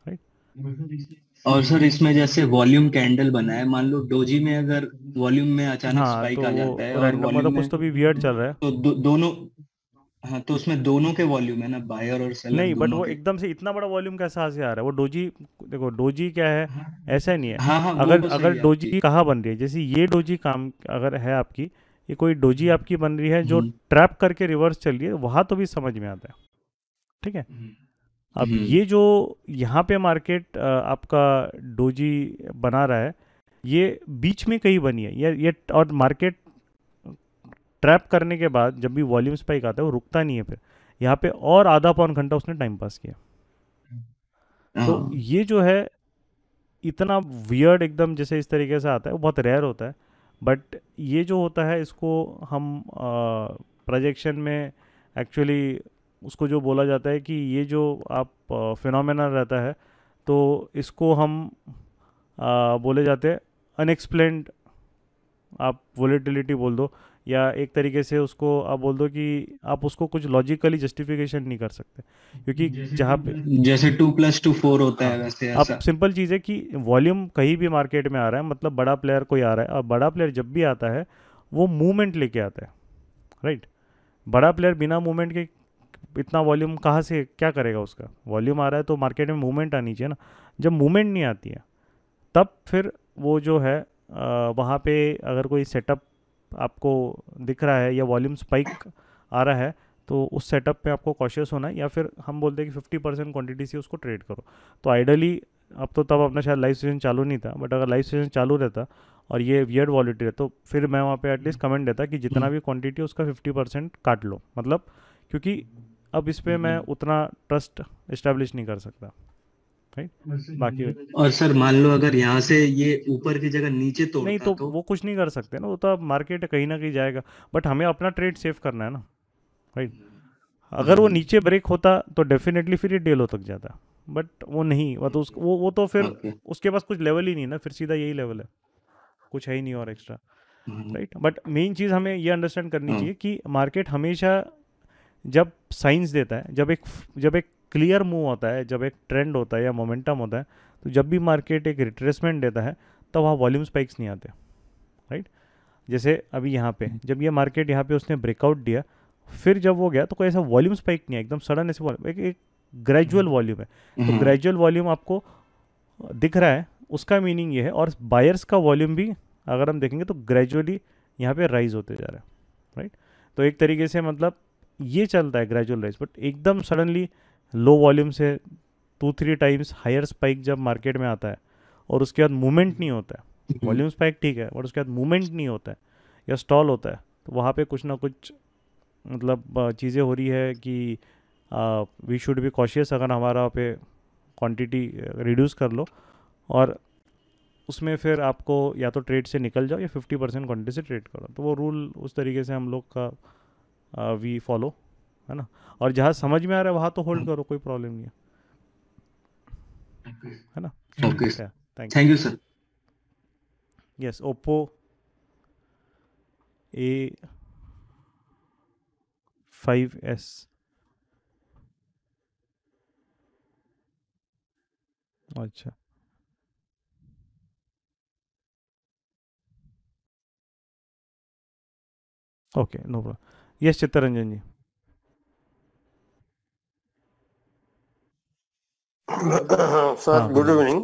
राइट और सर इसमें जैसे वॉल्यूम कैंडल बना है मान लो डोजी में अगर वॉल्यूम में अचानक हाँ, स्पाइक तो आ जाता है और मतलब कुछ तो भी वियर्ड चल रहा है तो दो, दोनों हाँ तो उसमें दोनों के वॉल्यूम है ना बायर और सेलर नहीं बट वो एकदम से इतना बड़ा वॉल्यूम कैसा आ रहा है वो डोजी देखो डोजी क्या है हाँ, ऐसा नहीं है हाँ, हाँ, अगर तो अगर डोजी कहाँ बन रही है जैसे ये डोजी काम अगर है आपकी ये कोई डोजी हम्म। आपकी बन रही है जो ट्रैप हम्म। करके रिवर्स चल रही है वहां तो भी समझ में आता है ठीक है हम्म। अब ये जो यहाँ पे मार्केट आपका डोजी बना रहा है ये बीच में कहीं बनी है ये ये और मार्केट ट्रैप करने के बाद जब भी वॉल्यूम स्पाइक आता है वो रुकता नहीं है फिर यहाँ पे और आधा पौन घंटा उसने टाइम पास किया हाँ। तो ये जो है इतना वियर्ड एकदम जैसे इस तरीके से आता है वो बहुत रेयर होता है बट ये जो होता है इसको हम प्रोजेक्शन में एक्चुअली उसको जो बोला जाता है कि ये जो आप फिनोमेना रहता है तो इसको हम आ, बोले जाते हैं अनएक्सप्लेंड आप वोलेटिलिटी बोल दो या एक तरीके से उसको आप बोल दो कि आप उसको कुछ लॉजिकली जस्टिफिकेशन नहीं कर सकते क्योंकि जहाँ पे जैसे टू प्लस टू फोर होता है हाँ। वैसे अब सिंपल चीज़ है कि वॉल्यूम कहीं भी मार्केट में आ रहा है मतलब बड़ा प्लेयर कोई आ रहा है और बड़ा प्लेयर जब भी आता है वो मूवमेंट लेके आता है राइट बड़ा प्लेयर बिना मूवमेंट के इतना वॉल्यूम कहाँ से क्या करेगा उसका वॉल्यूम आ रहा है तो मार्केट में मूवमेंट आनी चाहिए ना जब मूवमेंट नहीं आती है तब फिर वो जो है वहाँ पे अगर कोई सेटअप आपको दिख रहा है या वॉल्यूम स्पाइक आ रहा है तो उस सेटअप पे आपको कॉशियस होना है या फिर हम बोलते हैं कि फिफ्टी परसेंट क्वान्टिटी से उसको ट्रेड करो तो आइडली अब तो तब अपना शायद लाइव सेशन चालू नहीं था बट अगर लाइव सेशन चालू रहता और ये वियर्ड वॉलिटी है तो फिर मैं वहाँ पे एटलीस्ट कमेंट देता कि जितना भी क्वांटिटी उसका फिफ्टी परसेंट काट लो मतलब क्योंकि अब इस पर मैं उतना ट्रस्ट इस्टेब्लिश नहीं कर सकता राइट बाकी और सर मान लो अगर यहाँ से ये ऊपर की जगह नीचे तो नहीं तो, तो वो कुछ नहीं कर सकते ना वो तो अब मार्केट कहीं ना कहीं जाएगा बट हमें अपना ट्रेड सेव करना है ना राइट अगर वो हम्म। नीचे ब्रेक होता तो डेफिनेटली फिर ये डेलो तक जाता बट वो नहीं वो तो उस वो वो तो फिर उसके पास कुछ लेवल ही नहीं ना फिर सीधा यही लेवल है कुछ है ही नहीं और एक्स्ट्रा राइट बट मेन चीज़ हमें ये अंडरस्टैंड करनी हाँ। चाहिए कि मार्केट हमेशा जब साइंस देता है जब एक जब एक क्लियर मूव होता है जब एक ट्रेंड होता है या मोमेंटम होता है तो जब भी मार्केट एक रिट्रेसमेंट देता है तब तो वहाँ वॉल्यूम स्पाइक्स नहीं आते राइट जैसे अभी यहाँ पे हम्म। जब ये मार्केट यहाँ पे उसने ब्रेकआउट दिया फिर जब वो गया तो कोई ऐसा वॉल्यूम स्पाइक नहीं है एकदम सडन ऐसे वॉल्यूम एक, एक ग्रेजुअल वॉल्यूम हम्म। है तो ग्रेजुअल वॉल्यूम हम्म। आपको दिख रहा है उसका मीनिंग ये है और बायर्स का वॉल्यूम भी अगर हम देखेंगे तो ग्रेजुअली यहाँ पे राइज होते जा रहे हैं राइट तो एक तरीके से मतलब ये चलता है ग्रेजुअल राइज बट एकदम सडनली लो वॉल्यूम से two three times higher spike जब मार्केट में आता है और उसके बाद मूवमेंट नहीं होता है वॉल्यूम हम्म। स्पाइक ठीक है और उसके बाद मूवमेंट नहीं होता है या स्टॉल होता है तो वहाँ पे कुछ ना कुछ मतलब चीज़ें हो रही है कि वी शुड बी कॉशियस अगर हमारा पे क्वांटिटी रिड्यूस कर लो और उसमें फिर आपको या तो ट्रेड से निकल जाओ या फिफ्टी परसेंट क्वान्टिटी से ट्रेड करो तो वो रूल उस तरीके से हम लोग का वी फॉलो है ना और जहाँ समझ में आ रहा है वहां तो होल्ड हम्म। करो कोई प्रॉब्लम नहीं है है ना thank you sir yes Oppo A five S अच्छा okay no problem yes Chittaranjan ji sir, good evening.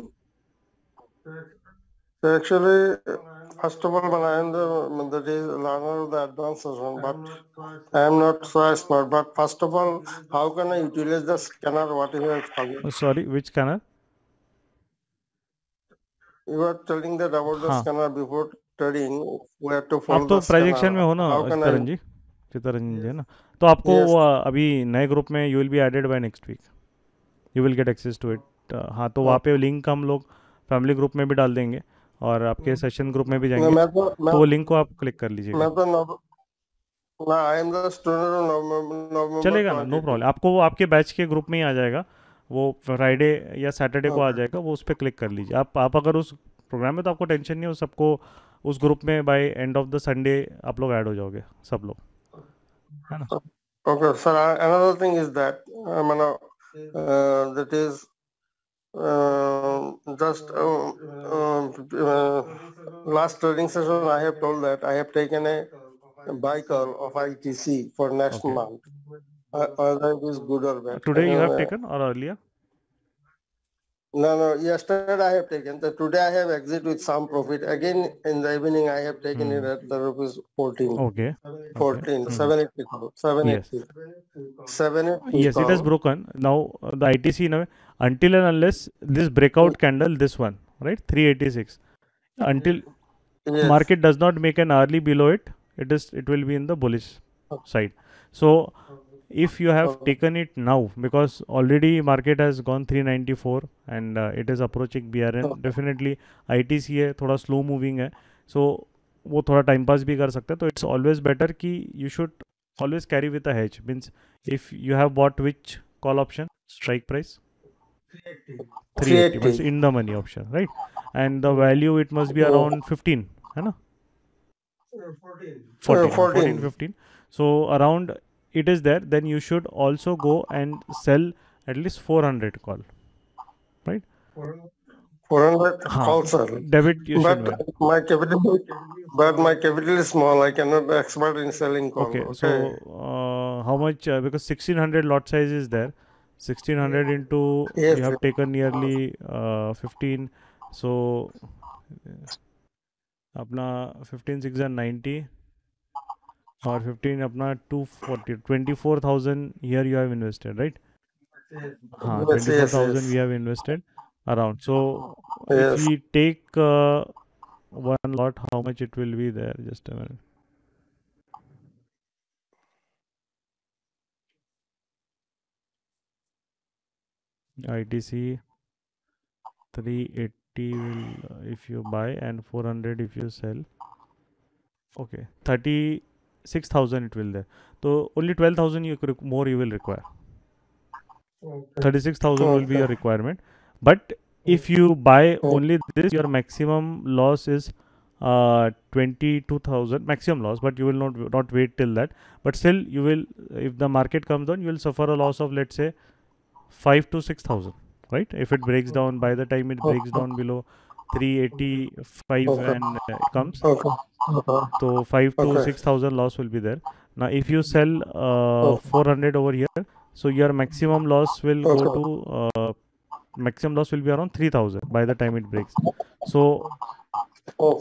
So actually, first of all, when I am the, the day learner the advanced one, but I am not so expert. But first of all, how can I utilize the scanner, whatever it's called? Oh, sorry, which scanner? You were telling that about the हाँ. scanner before studying, where to follow आप तो the प्रोजेक्शन में हो ना How can I- चितरंजन जी है ना तो आपको yes. अभी नए ग्रुप में you will be added by next week you will get access to it हाँ तो हाँ। वहाँ पे लिंक हम लोग फैमिली ग्रुप में भी डाल देंगे और आपके सेशन हम्म। ग्रुप में भी जाएंगे मैं तो, मैं, तो वो लिंक को आप क्लिक कर लीजिए तो चलेगा ना नो प्रॉब्लम आपको वो आपके बैच के ग्रुप में ही आ जाएगा वो फ्राइडे या सैटरडे को आ जाएगा वो उस पर क्लिक कर लीजिए आप आप अगर उस प्रोग्राम में तो आपको टेंशन नहीं हो सबको उस ग्रुप में by end of the Sunday आप लोग ऐड हो जाओगे सब लोग है ना okay sir another thing is that मतलब uh, that is uh, just uh, uh, uh, last trading session I have told that I have taken a buy call of ITC for next okay. month. Uh, whether it is good or bad. Today you have taken or earlier? No, no. Yesterday I have taken. So today I have exit with some profit. Again in the evening I have taken mm. it at the rupees fourteen. Okay. Fourteen. Okay. Seven eighty. Mm. yes. eighty. Yes, it has broken. Now the ITC in a way, until and unless this breakout candle, this one, right, three eighty six, until yes. market does not make an early below it, it is it will be in the bullish oh. side. So if you have oh. taken it now because already market has gone 394 and uh, it is approaching BRN oh. definitely ITC है थोड़ा slow moving so वो थोड़ा time pass भी कर सकते it's always better कि you should always carry with a hedge means if you have bought which call option strike price 380 380 in the money option right and the value it must be around 15 है ना 14 14 15 so around it is there then you should also go and sell at least 400 call right 400 huh. call sir debit you but should my capital but my capital is small i cannot be expert in selling call okay, okay. so uh, how much uh, because 1600 lot size is there 1600 into yes, you have sir. taken nearly uh, 15 so अपना uh, 15, 6 and 90 or 15 अपना 240 24000 here you have invested right हाँ 24000 we have invested around so yes. if we take uh, one lot how much it will be there just a minute ITC 380 will uh, if you buy and 400 if you sell okay 30 six thousand it will there too only twelve thousand you more you will require thirty six thousand will be your requirement but if you buy only this your maximum loss is twenty two thousand maximum loss but you will not not wait till that but still you will if the market come on you will suffer a loss of let's say five to six thousand right if it breaks down by the time it breaks down below 385 okay. and uh, comes okay. so 5 to 6000 loss will be there now if you sell uh, 400 over here so your maximum loss will go to uh, maximum loss will be around 3000 by the time it breaks so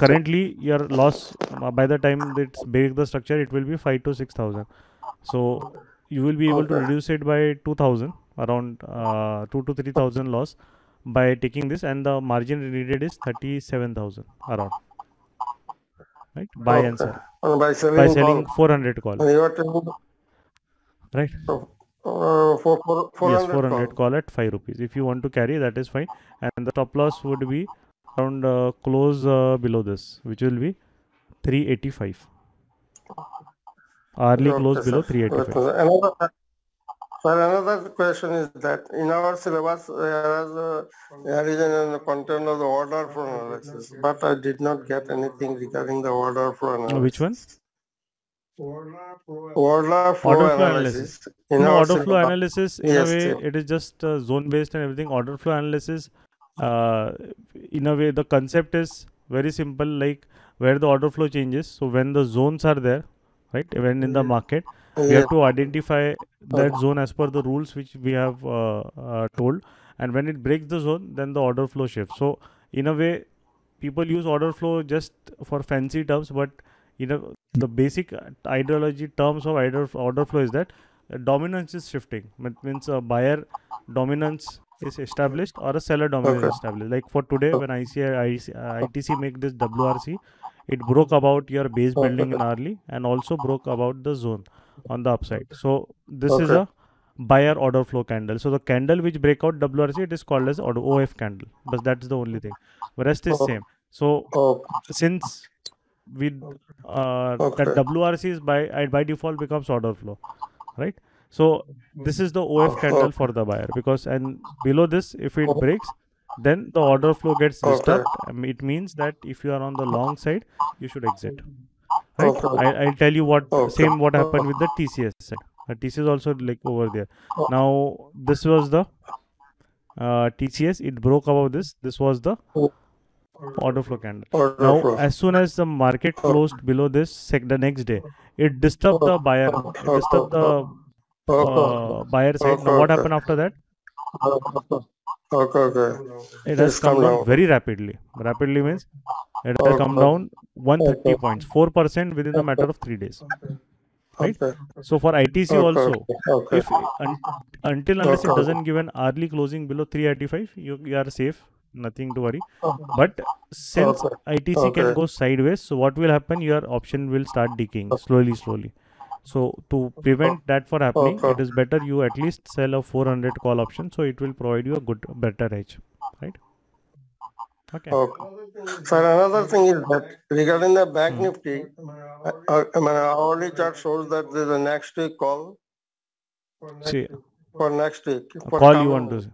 currently your loss uh, by the time it breaks the structure it will be 5 to 6000 so you will be able to reduce it by 2000 around uh, 2 to 3000 loss by taking this and the margin needed is 37,000 around. Right? Buy okay. and sell. And by selling, by selling call. 400 call. And you are right? So, uh, for, for, 400 yes, 400 call. call. at 5 rupees. If you want to carry, that is fine. And the top loss would be around uh, close uh, below this, which will be 385. Hourly okay, close sir. below 385. Well, another question is that in our syllabus there is a content of the order flow analysis, but I did not get anything regarding the order flow analysis. Which one? Order flow, flow analysis. analysis. In no, order syllabus. flow analysis, in yes, a way, it is just uh, zone based and everything. Order flow analysis, uh, in a way, the concept is very simple like where the order flow changes. So, when the zones are there, right when in the mm-hmm. market we have to identify that zone as per the rules which we have uh, uh, told and when it breaks the zone then the order flow shifts so in a way people use order flow just for fancy terms but you know the basic ideology terms of order flow is that dominance is shifting it means a buyer dominance is established or a seller dominance okay. is established like for today when ICI, ITC make this WRC it broke about your base building in early and also broke about the zone on the upside so this okay. is a buyer order flow candle so the candle which break out wrc it is called as of candle but that's the only thing the rest is same so since we uh, okay. that wrc is by uh, by default becomes order flow right so this is the of candle for the buyer because and below this if it breaks then the order flow gets disturbed. Oh, um, it means that if you are on the long side, you should exit. Right? Okay. I, will tell you what okay. same what happened with the TCS set. TCS also like over there. Oh. Now this was the uh, TCS. It broke above this. This was the oh. order flow candle. Order now flow. as soon as the market closed below this sec the next day, it disturbed the buyer. It disturbed the uh, buyer side. Now what happened after that? Okay, okay. It has come, come down, down, very rapidly. Rapidly means it has okay. come down 130 okay. points, 4% within the matter of three days. Right? So for ITC also, if un, until unless it doesn't give an early closing below 385, you, you are safe. Nothing to worry. But since ITC can go sideways, so what will happen? Your option will start decaying slowly, slowly. So to prevent that for happening, okay. it is better you at least sell a 400 call option. So it will provide you a good, better edge, right? Okay. okay. Sir, another thing is that regarding the back hmm. nifty, uh, I mean, our hourly chart shows that there's a next week call. For next, See, for next week. For call you want to see.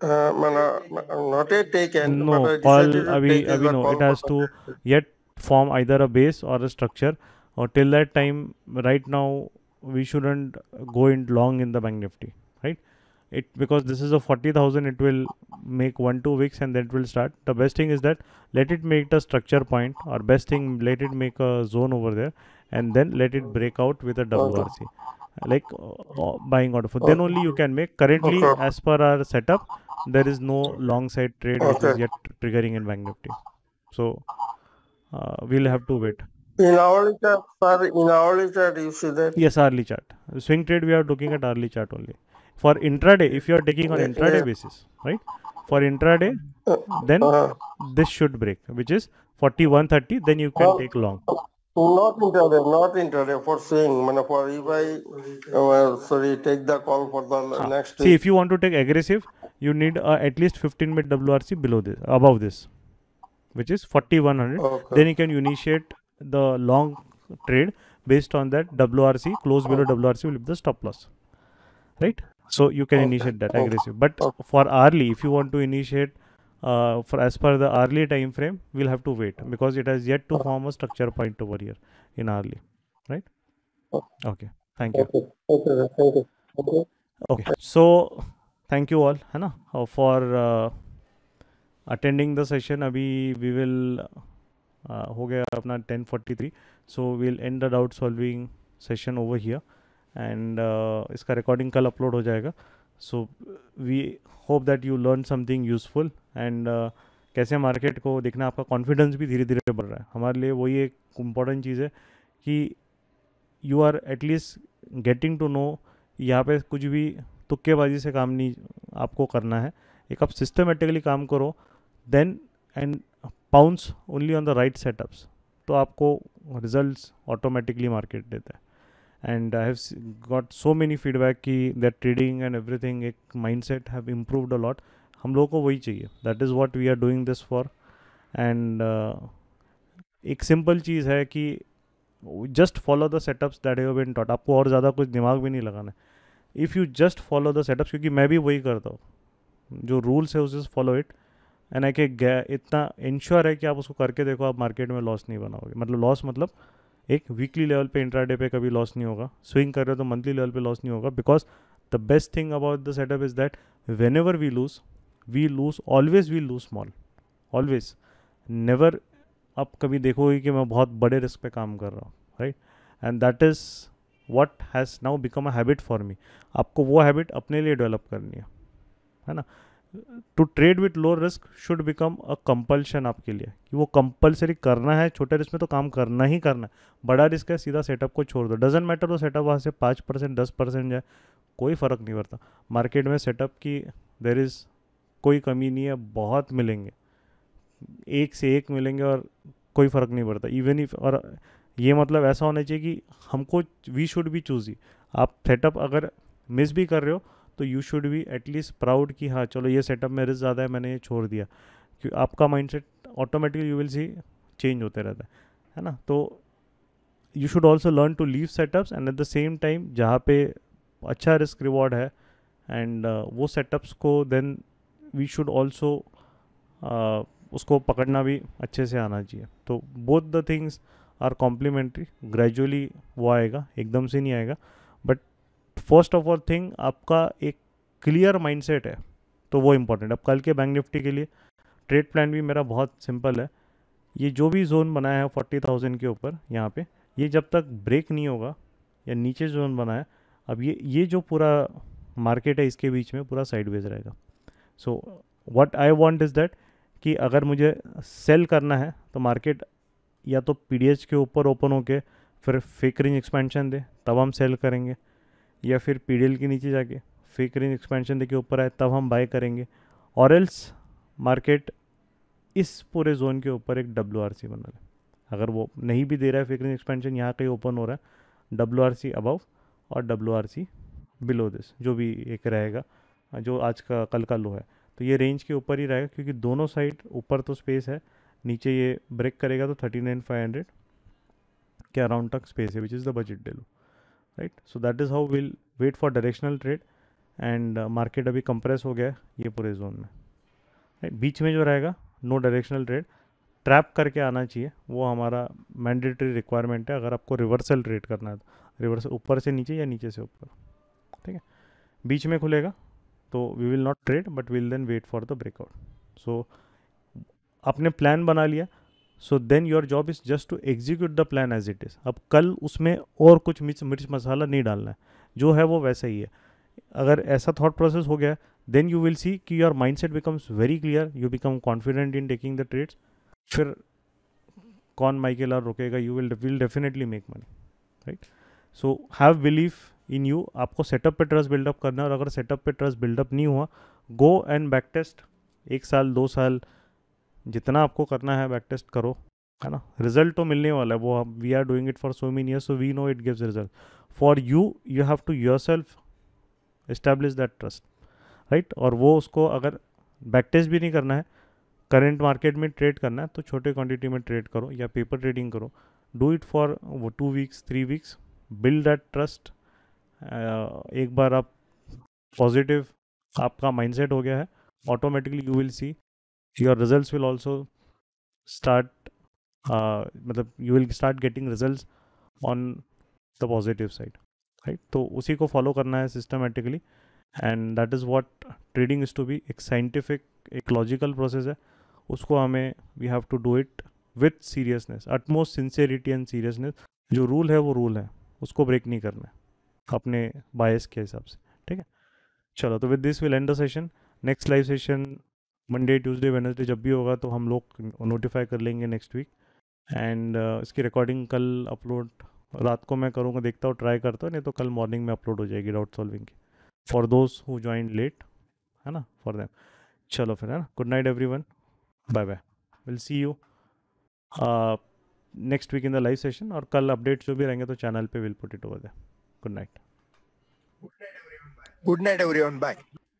Uh, man, uh, not yet taken. No, call, abhi, abhi no. Call it has to yet form either a base or a structure or till that time right now we shouldn't go in long in the bank nifty right it because this is a 40000 it will make one two weeks and then it will start the best thing is that let it make the structure point or best thing let it make a zone over there and then let it break out with a double okay. like uh, uh buying order of okay. then only you can make currently okay. as per our setup there is no long side trade which is yet triggering in bank nifty so uh, we'll have to wait in hourly chart, sorry, in hourly chart you see that. Yes, hourly chart. Swing trade we are looking at hourly chart only. For intraday, if you are taking on intraday basis, right? For intraday, uh, then uh, this should break, which is 4130. Then you can uh, take long. Not intraday, not intraday for swing. I mean, for if I uh, sorry take the call for the ah. next. See, if you want to take aggressive, you need uh, at least 15 minute WRC below this, above this, which is 4100. Okay. Then you can initiate the long trade based on that WRC close below WRC will be the stop loss right so you can okay. initiate that okay. aggressive but okay. for early, if you want to initiate uh, for as per the early time frame we'll have to wait because it has yet to form a structure point over here in early, right oh. okay thank you okay thank you okay so thank you all hai uh, for uh, attending the session abhi we will हो गया अपना 10:43 so we'll end the doubt solving session over here and इसका रिकॉर्डिंग कल अपलोड हो जाएगा so we hope that you learn something useful and कैसे मार्केट को देखना आपका कॉन्फिडेंस भी धीरे धीरे बढ़ रहा है हमारे लिए वही एक इम्पॉर्टेंट चीज़ है कि you are at least getting to know यहाँ पे कुछ भी तुक्केबाजी से काम नहीं आपको करना है एक आप सिस्टमेटिकली काम करो then and pounce only on the right setups तो आपको रिजल्ट ऑटोमेटिकली मार्केट देता है and I have got so many feedback कि दैट ट्रेडिंग एंड एवरीथिंग एक mind set have improved a lot हम लोगों को वही चाहिए that is what we are doing this for and एक सिंपल चीज़ है कि just follow the setups that have been taught आपको और ज़्यादा कुछ दिमाग भी नहीं लगाना है if you just follow the setups क्योंकि मैं भी वही करता हूँ जो रूल्स है उसे फॉलो इट एंड आई के इतना इंश्योर है कि आप उसको करके देखो आप मार्केट में लॉस नहीं बनाओगे मतलब लॉस मतलब एक वीकली लेवल पे इंट्राडे पे कभी लॉस नहीं होगा स्विंग कर रहे हो तो मंथली लेवल पे लॉस नहीं होगा because the best thing about the setup is that whenever we lose we lose always we lose small always never आप कभी देखोगे कि मैं बहुत बड़े रिस्क पे काम कर रहा हूँ right and that is what has now become a habit for me आपको वो हैबिट अपने लिए डेवलप करनी है है ना to trade with low risk should become a compulsion आपके लिए कि वो कंपल्सरी करना है छोटे रिस्क में तो काम करना ही करना है बड़ा रिस्क है सीधा सेटअप को छोड़ दो डजेंट मैटर वो सेटअप वहाँ से पाँच परसेंट दस परसेंट जाए कोई फ़र्क नहीं पड़ता मार्केट में सेटअप की देर इज़ कोई कमी नहीं है बहुत मिलेंगे एक से एक मिलेंगे और कोई फ़र्क नहीं पड़ता इवन इफ और ये मतलब ऐसा होना चाहिए कि हमको वी शुड भी चूज़ी आप सेटअप अगर मिस भी कर रहे हो तो यू शुड भी एटलीस्ट प्राउड कि हाँ चलो ये सेटअप में रिस्क ज़्यादा है मैंने ये छोड़ दिया क्योंकि आपका mind set automatically you will see change होते रहता है है ना तो you should also learn to leave setups and at the same time जहाँ पे अच्छा रिस्क रिवॉर्ड है एंड uh, वो सेटअप्स को देन वी शुड ऑल्सो उसको पकड़ना भी अच्छे से आना चाहिए तो both the things are complementary gradually वो आएगा एकदम से नहीं आएगा फर्स्ट ऑफ ऑल थिंग आपका एक क्लियर माइंडसेट है तो वो इम्पोर्टेंट अब कल के बैंक निफ्टी के लिए ट्रेड प्लान भी मेरा बहुत सिंपल है ये जो भी जोन बनाया है फोर्टी थाउजेंड के ऊपर यहाँ पे ये जब तक ब्रेक नहीं होगा या नीचे जोन बनाया अब ये ये जो पूरा मार्केट है इसके बीच में पूरा साइडवेज रहेगा so what I want is that कि अगर मुझे सेल करना है तो मार्केट या तो पी के ऊपर ओपन होके फिर फेक एक्सपेंशन दे तब हम सेल करेंगे या फिर पी के नीचे जाके फेक रेंज एक्सपेंशन देखिए ऊपर आए तब हम बाय करेंगे और एल्स मार्केट इस पूरे जोन के ऊपर एक डब्ल्यू आर सी बना लें अगर वो नहीं भी दे रहा है फेक रेंज एक्सपेंशन यहाँ कहीं ओपन हो रहा है डब्ल्यू आर सी अबव और W R C below this जो भी एक रहेगा जो आज का कल का लो है तो ये रेंज के ऊपर ही रहेगा क्योंकि दोनों साइड ऊपर तो स्पेस है नीचे ये ब्रेक करेगा तो थर्टी नाइन फाइव हंड्रेड के अराउंड तक स्पेस है which is the budget day right so that is how will wait for directional trade and market अभी कंप्रेस हो गया है ये पूरे जोन में राइट बीच में जो रहेगा नो डायरेक्शनल ट्रेड ट्रैप करके आना चाहिए वो हमारा मैंडेटरी रिक्वायरमेंट है अगर आपको रिवर्सल ट्रेड करना है तो रिवर्सल ऊपर से नीचे या नीचे से ऊपर ठीक है बीच में खुलेगा तो we will not trade but will then wait for the breakout so आपने प्लान बना लिया so then your job is just to execute the plan as it is अब कल उसमें और कुछ मिर्च मिर्च मसाला नहीं डालना है जो है वो वैसा ही है अगर ऐसा थॉट प्रोसेस हो गया देन यू विल सी कि your mind set becomes very clear you become confident in taking the trades फिर कौन माइकेल आर रुकेगा you will will definitely make money right so have belief in you आपको सेटअप पे ट्रस्ट बिल्डअप करना है और अगर सेटअप पे ट्रस्ट बिल्डअप नहीं हुआ गो एंड बैक टेस्ट एक साल दो साल जितना आपको करना है बैक टेस्ट करो है ना रिजल्ट तो मिलने वाला है वो we are doing it for so many year so we know it gives result for you you have to yourself establish that trust right और वो उसको अगर बैक टेस्ट भी नहीं करना है करेंट मार्केट में ट्रेड करना है तो छोटे क्वांटिटी में ट्रेड करो या पेपर ट्रेडिंग करो डू इट फॉर वो two weeks three weeks build that trust एक बार आप पॉजिटिव आपका माइंडसेट हो गया है automatically you will see your results will also start uh, मतलब you will start getting result on the positive side right तो उसी को फॉलो करना है systematically and that is what trading is to be एक साइंटिफिक एक लॉजिकल प्रोसेस है उसको हमें we have to do it with seriousness utmost sincerity and seriousness जो रूल है वो रूल है उसको ब्रेक नहीं करना है अपने बायस के हिसाब से ठीक है चलो तो with this will end the session next live session Monday Tuesday Wednesday जब भी होगा तो हम लोग नोटिफाई कर लेंगे नेक्स्ट वीक एंड इसकी रिकॉर्डिंग कल अपलोड रात को मैं करूँगा देखता हूँ ट्राई करता हूँ नहीं तो कल मॉर्निंग में अपलोड हो जाएगी डाउट सॉल्विंग की for those who join late है ना फॉर देम चलो फिर है ना good night everyone bye bye will see you next week in the live session और कल अपडेट्स जो भी रहेंगे तो चैनल पे will put it over the good night good night everyone bye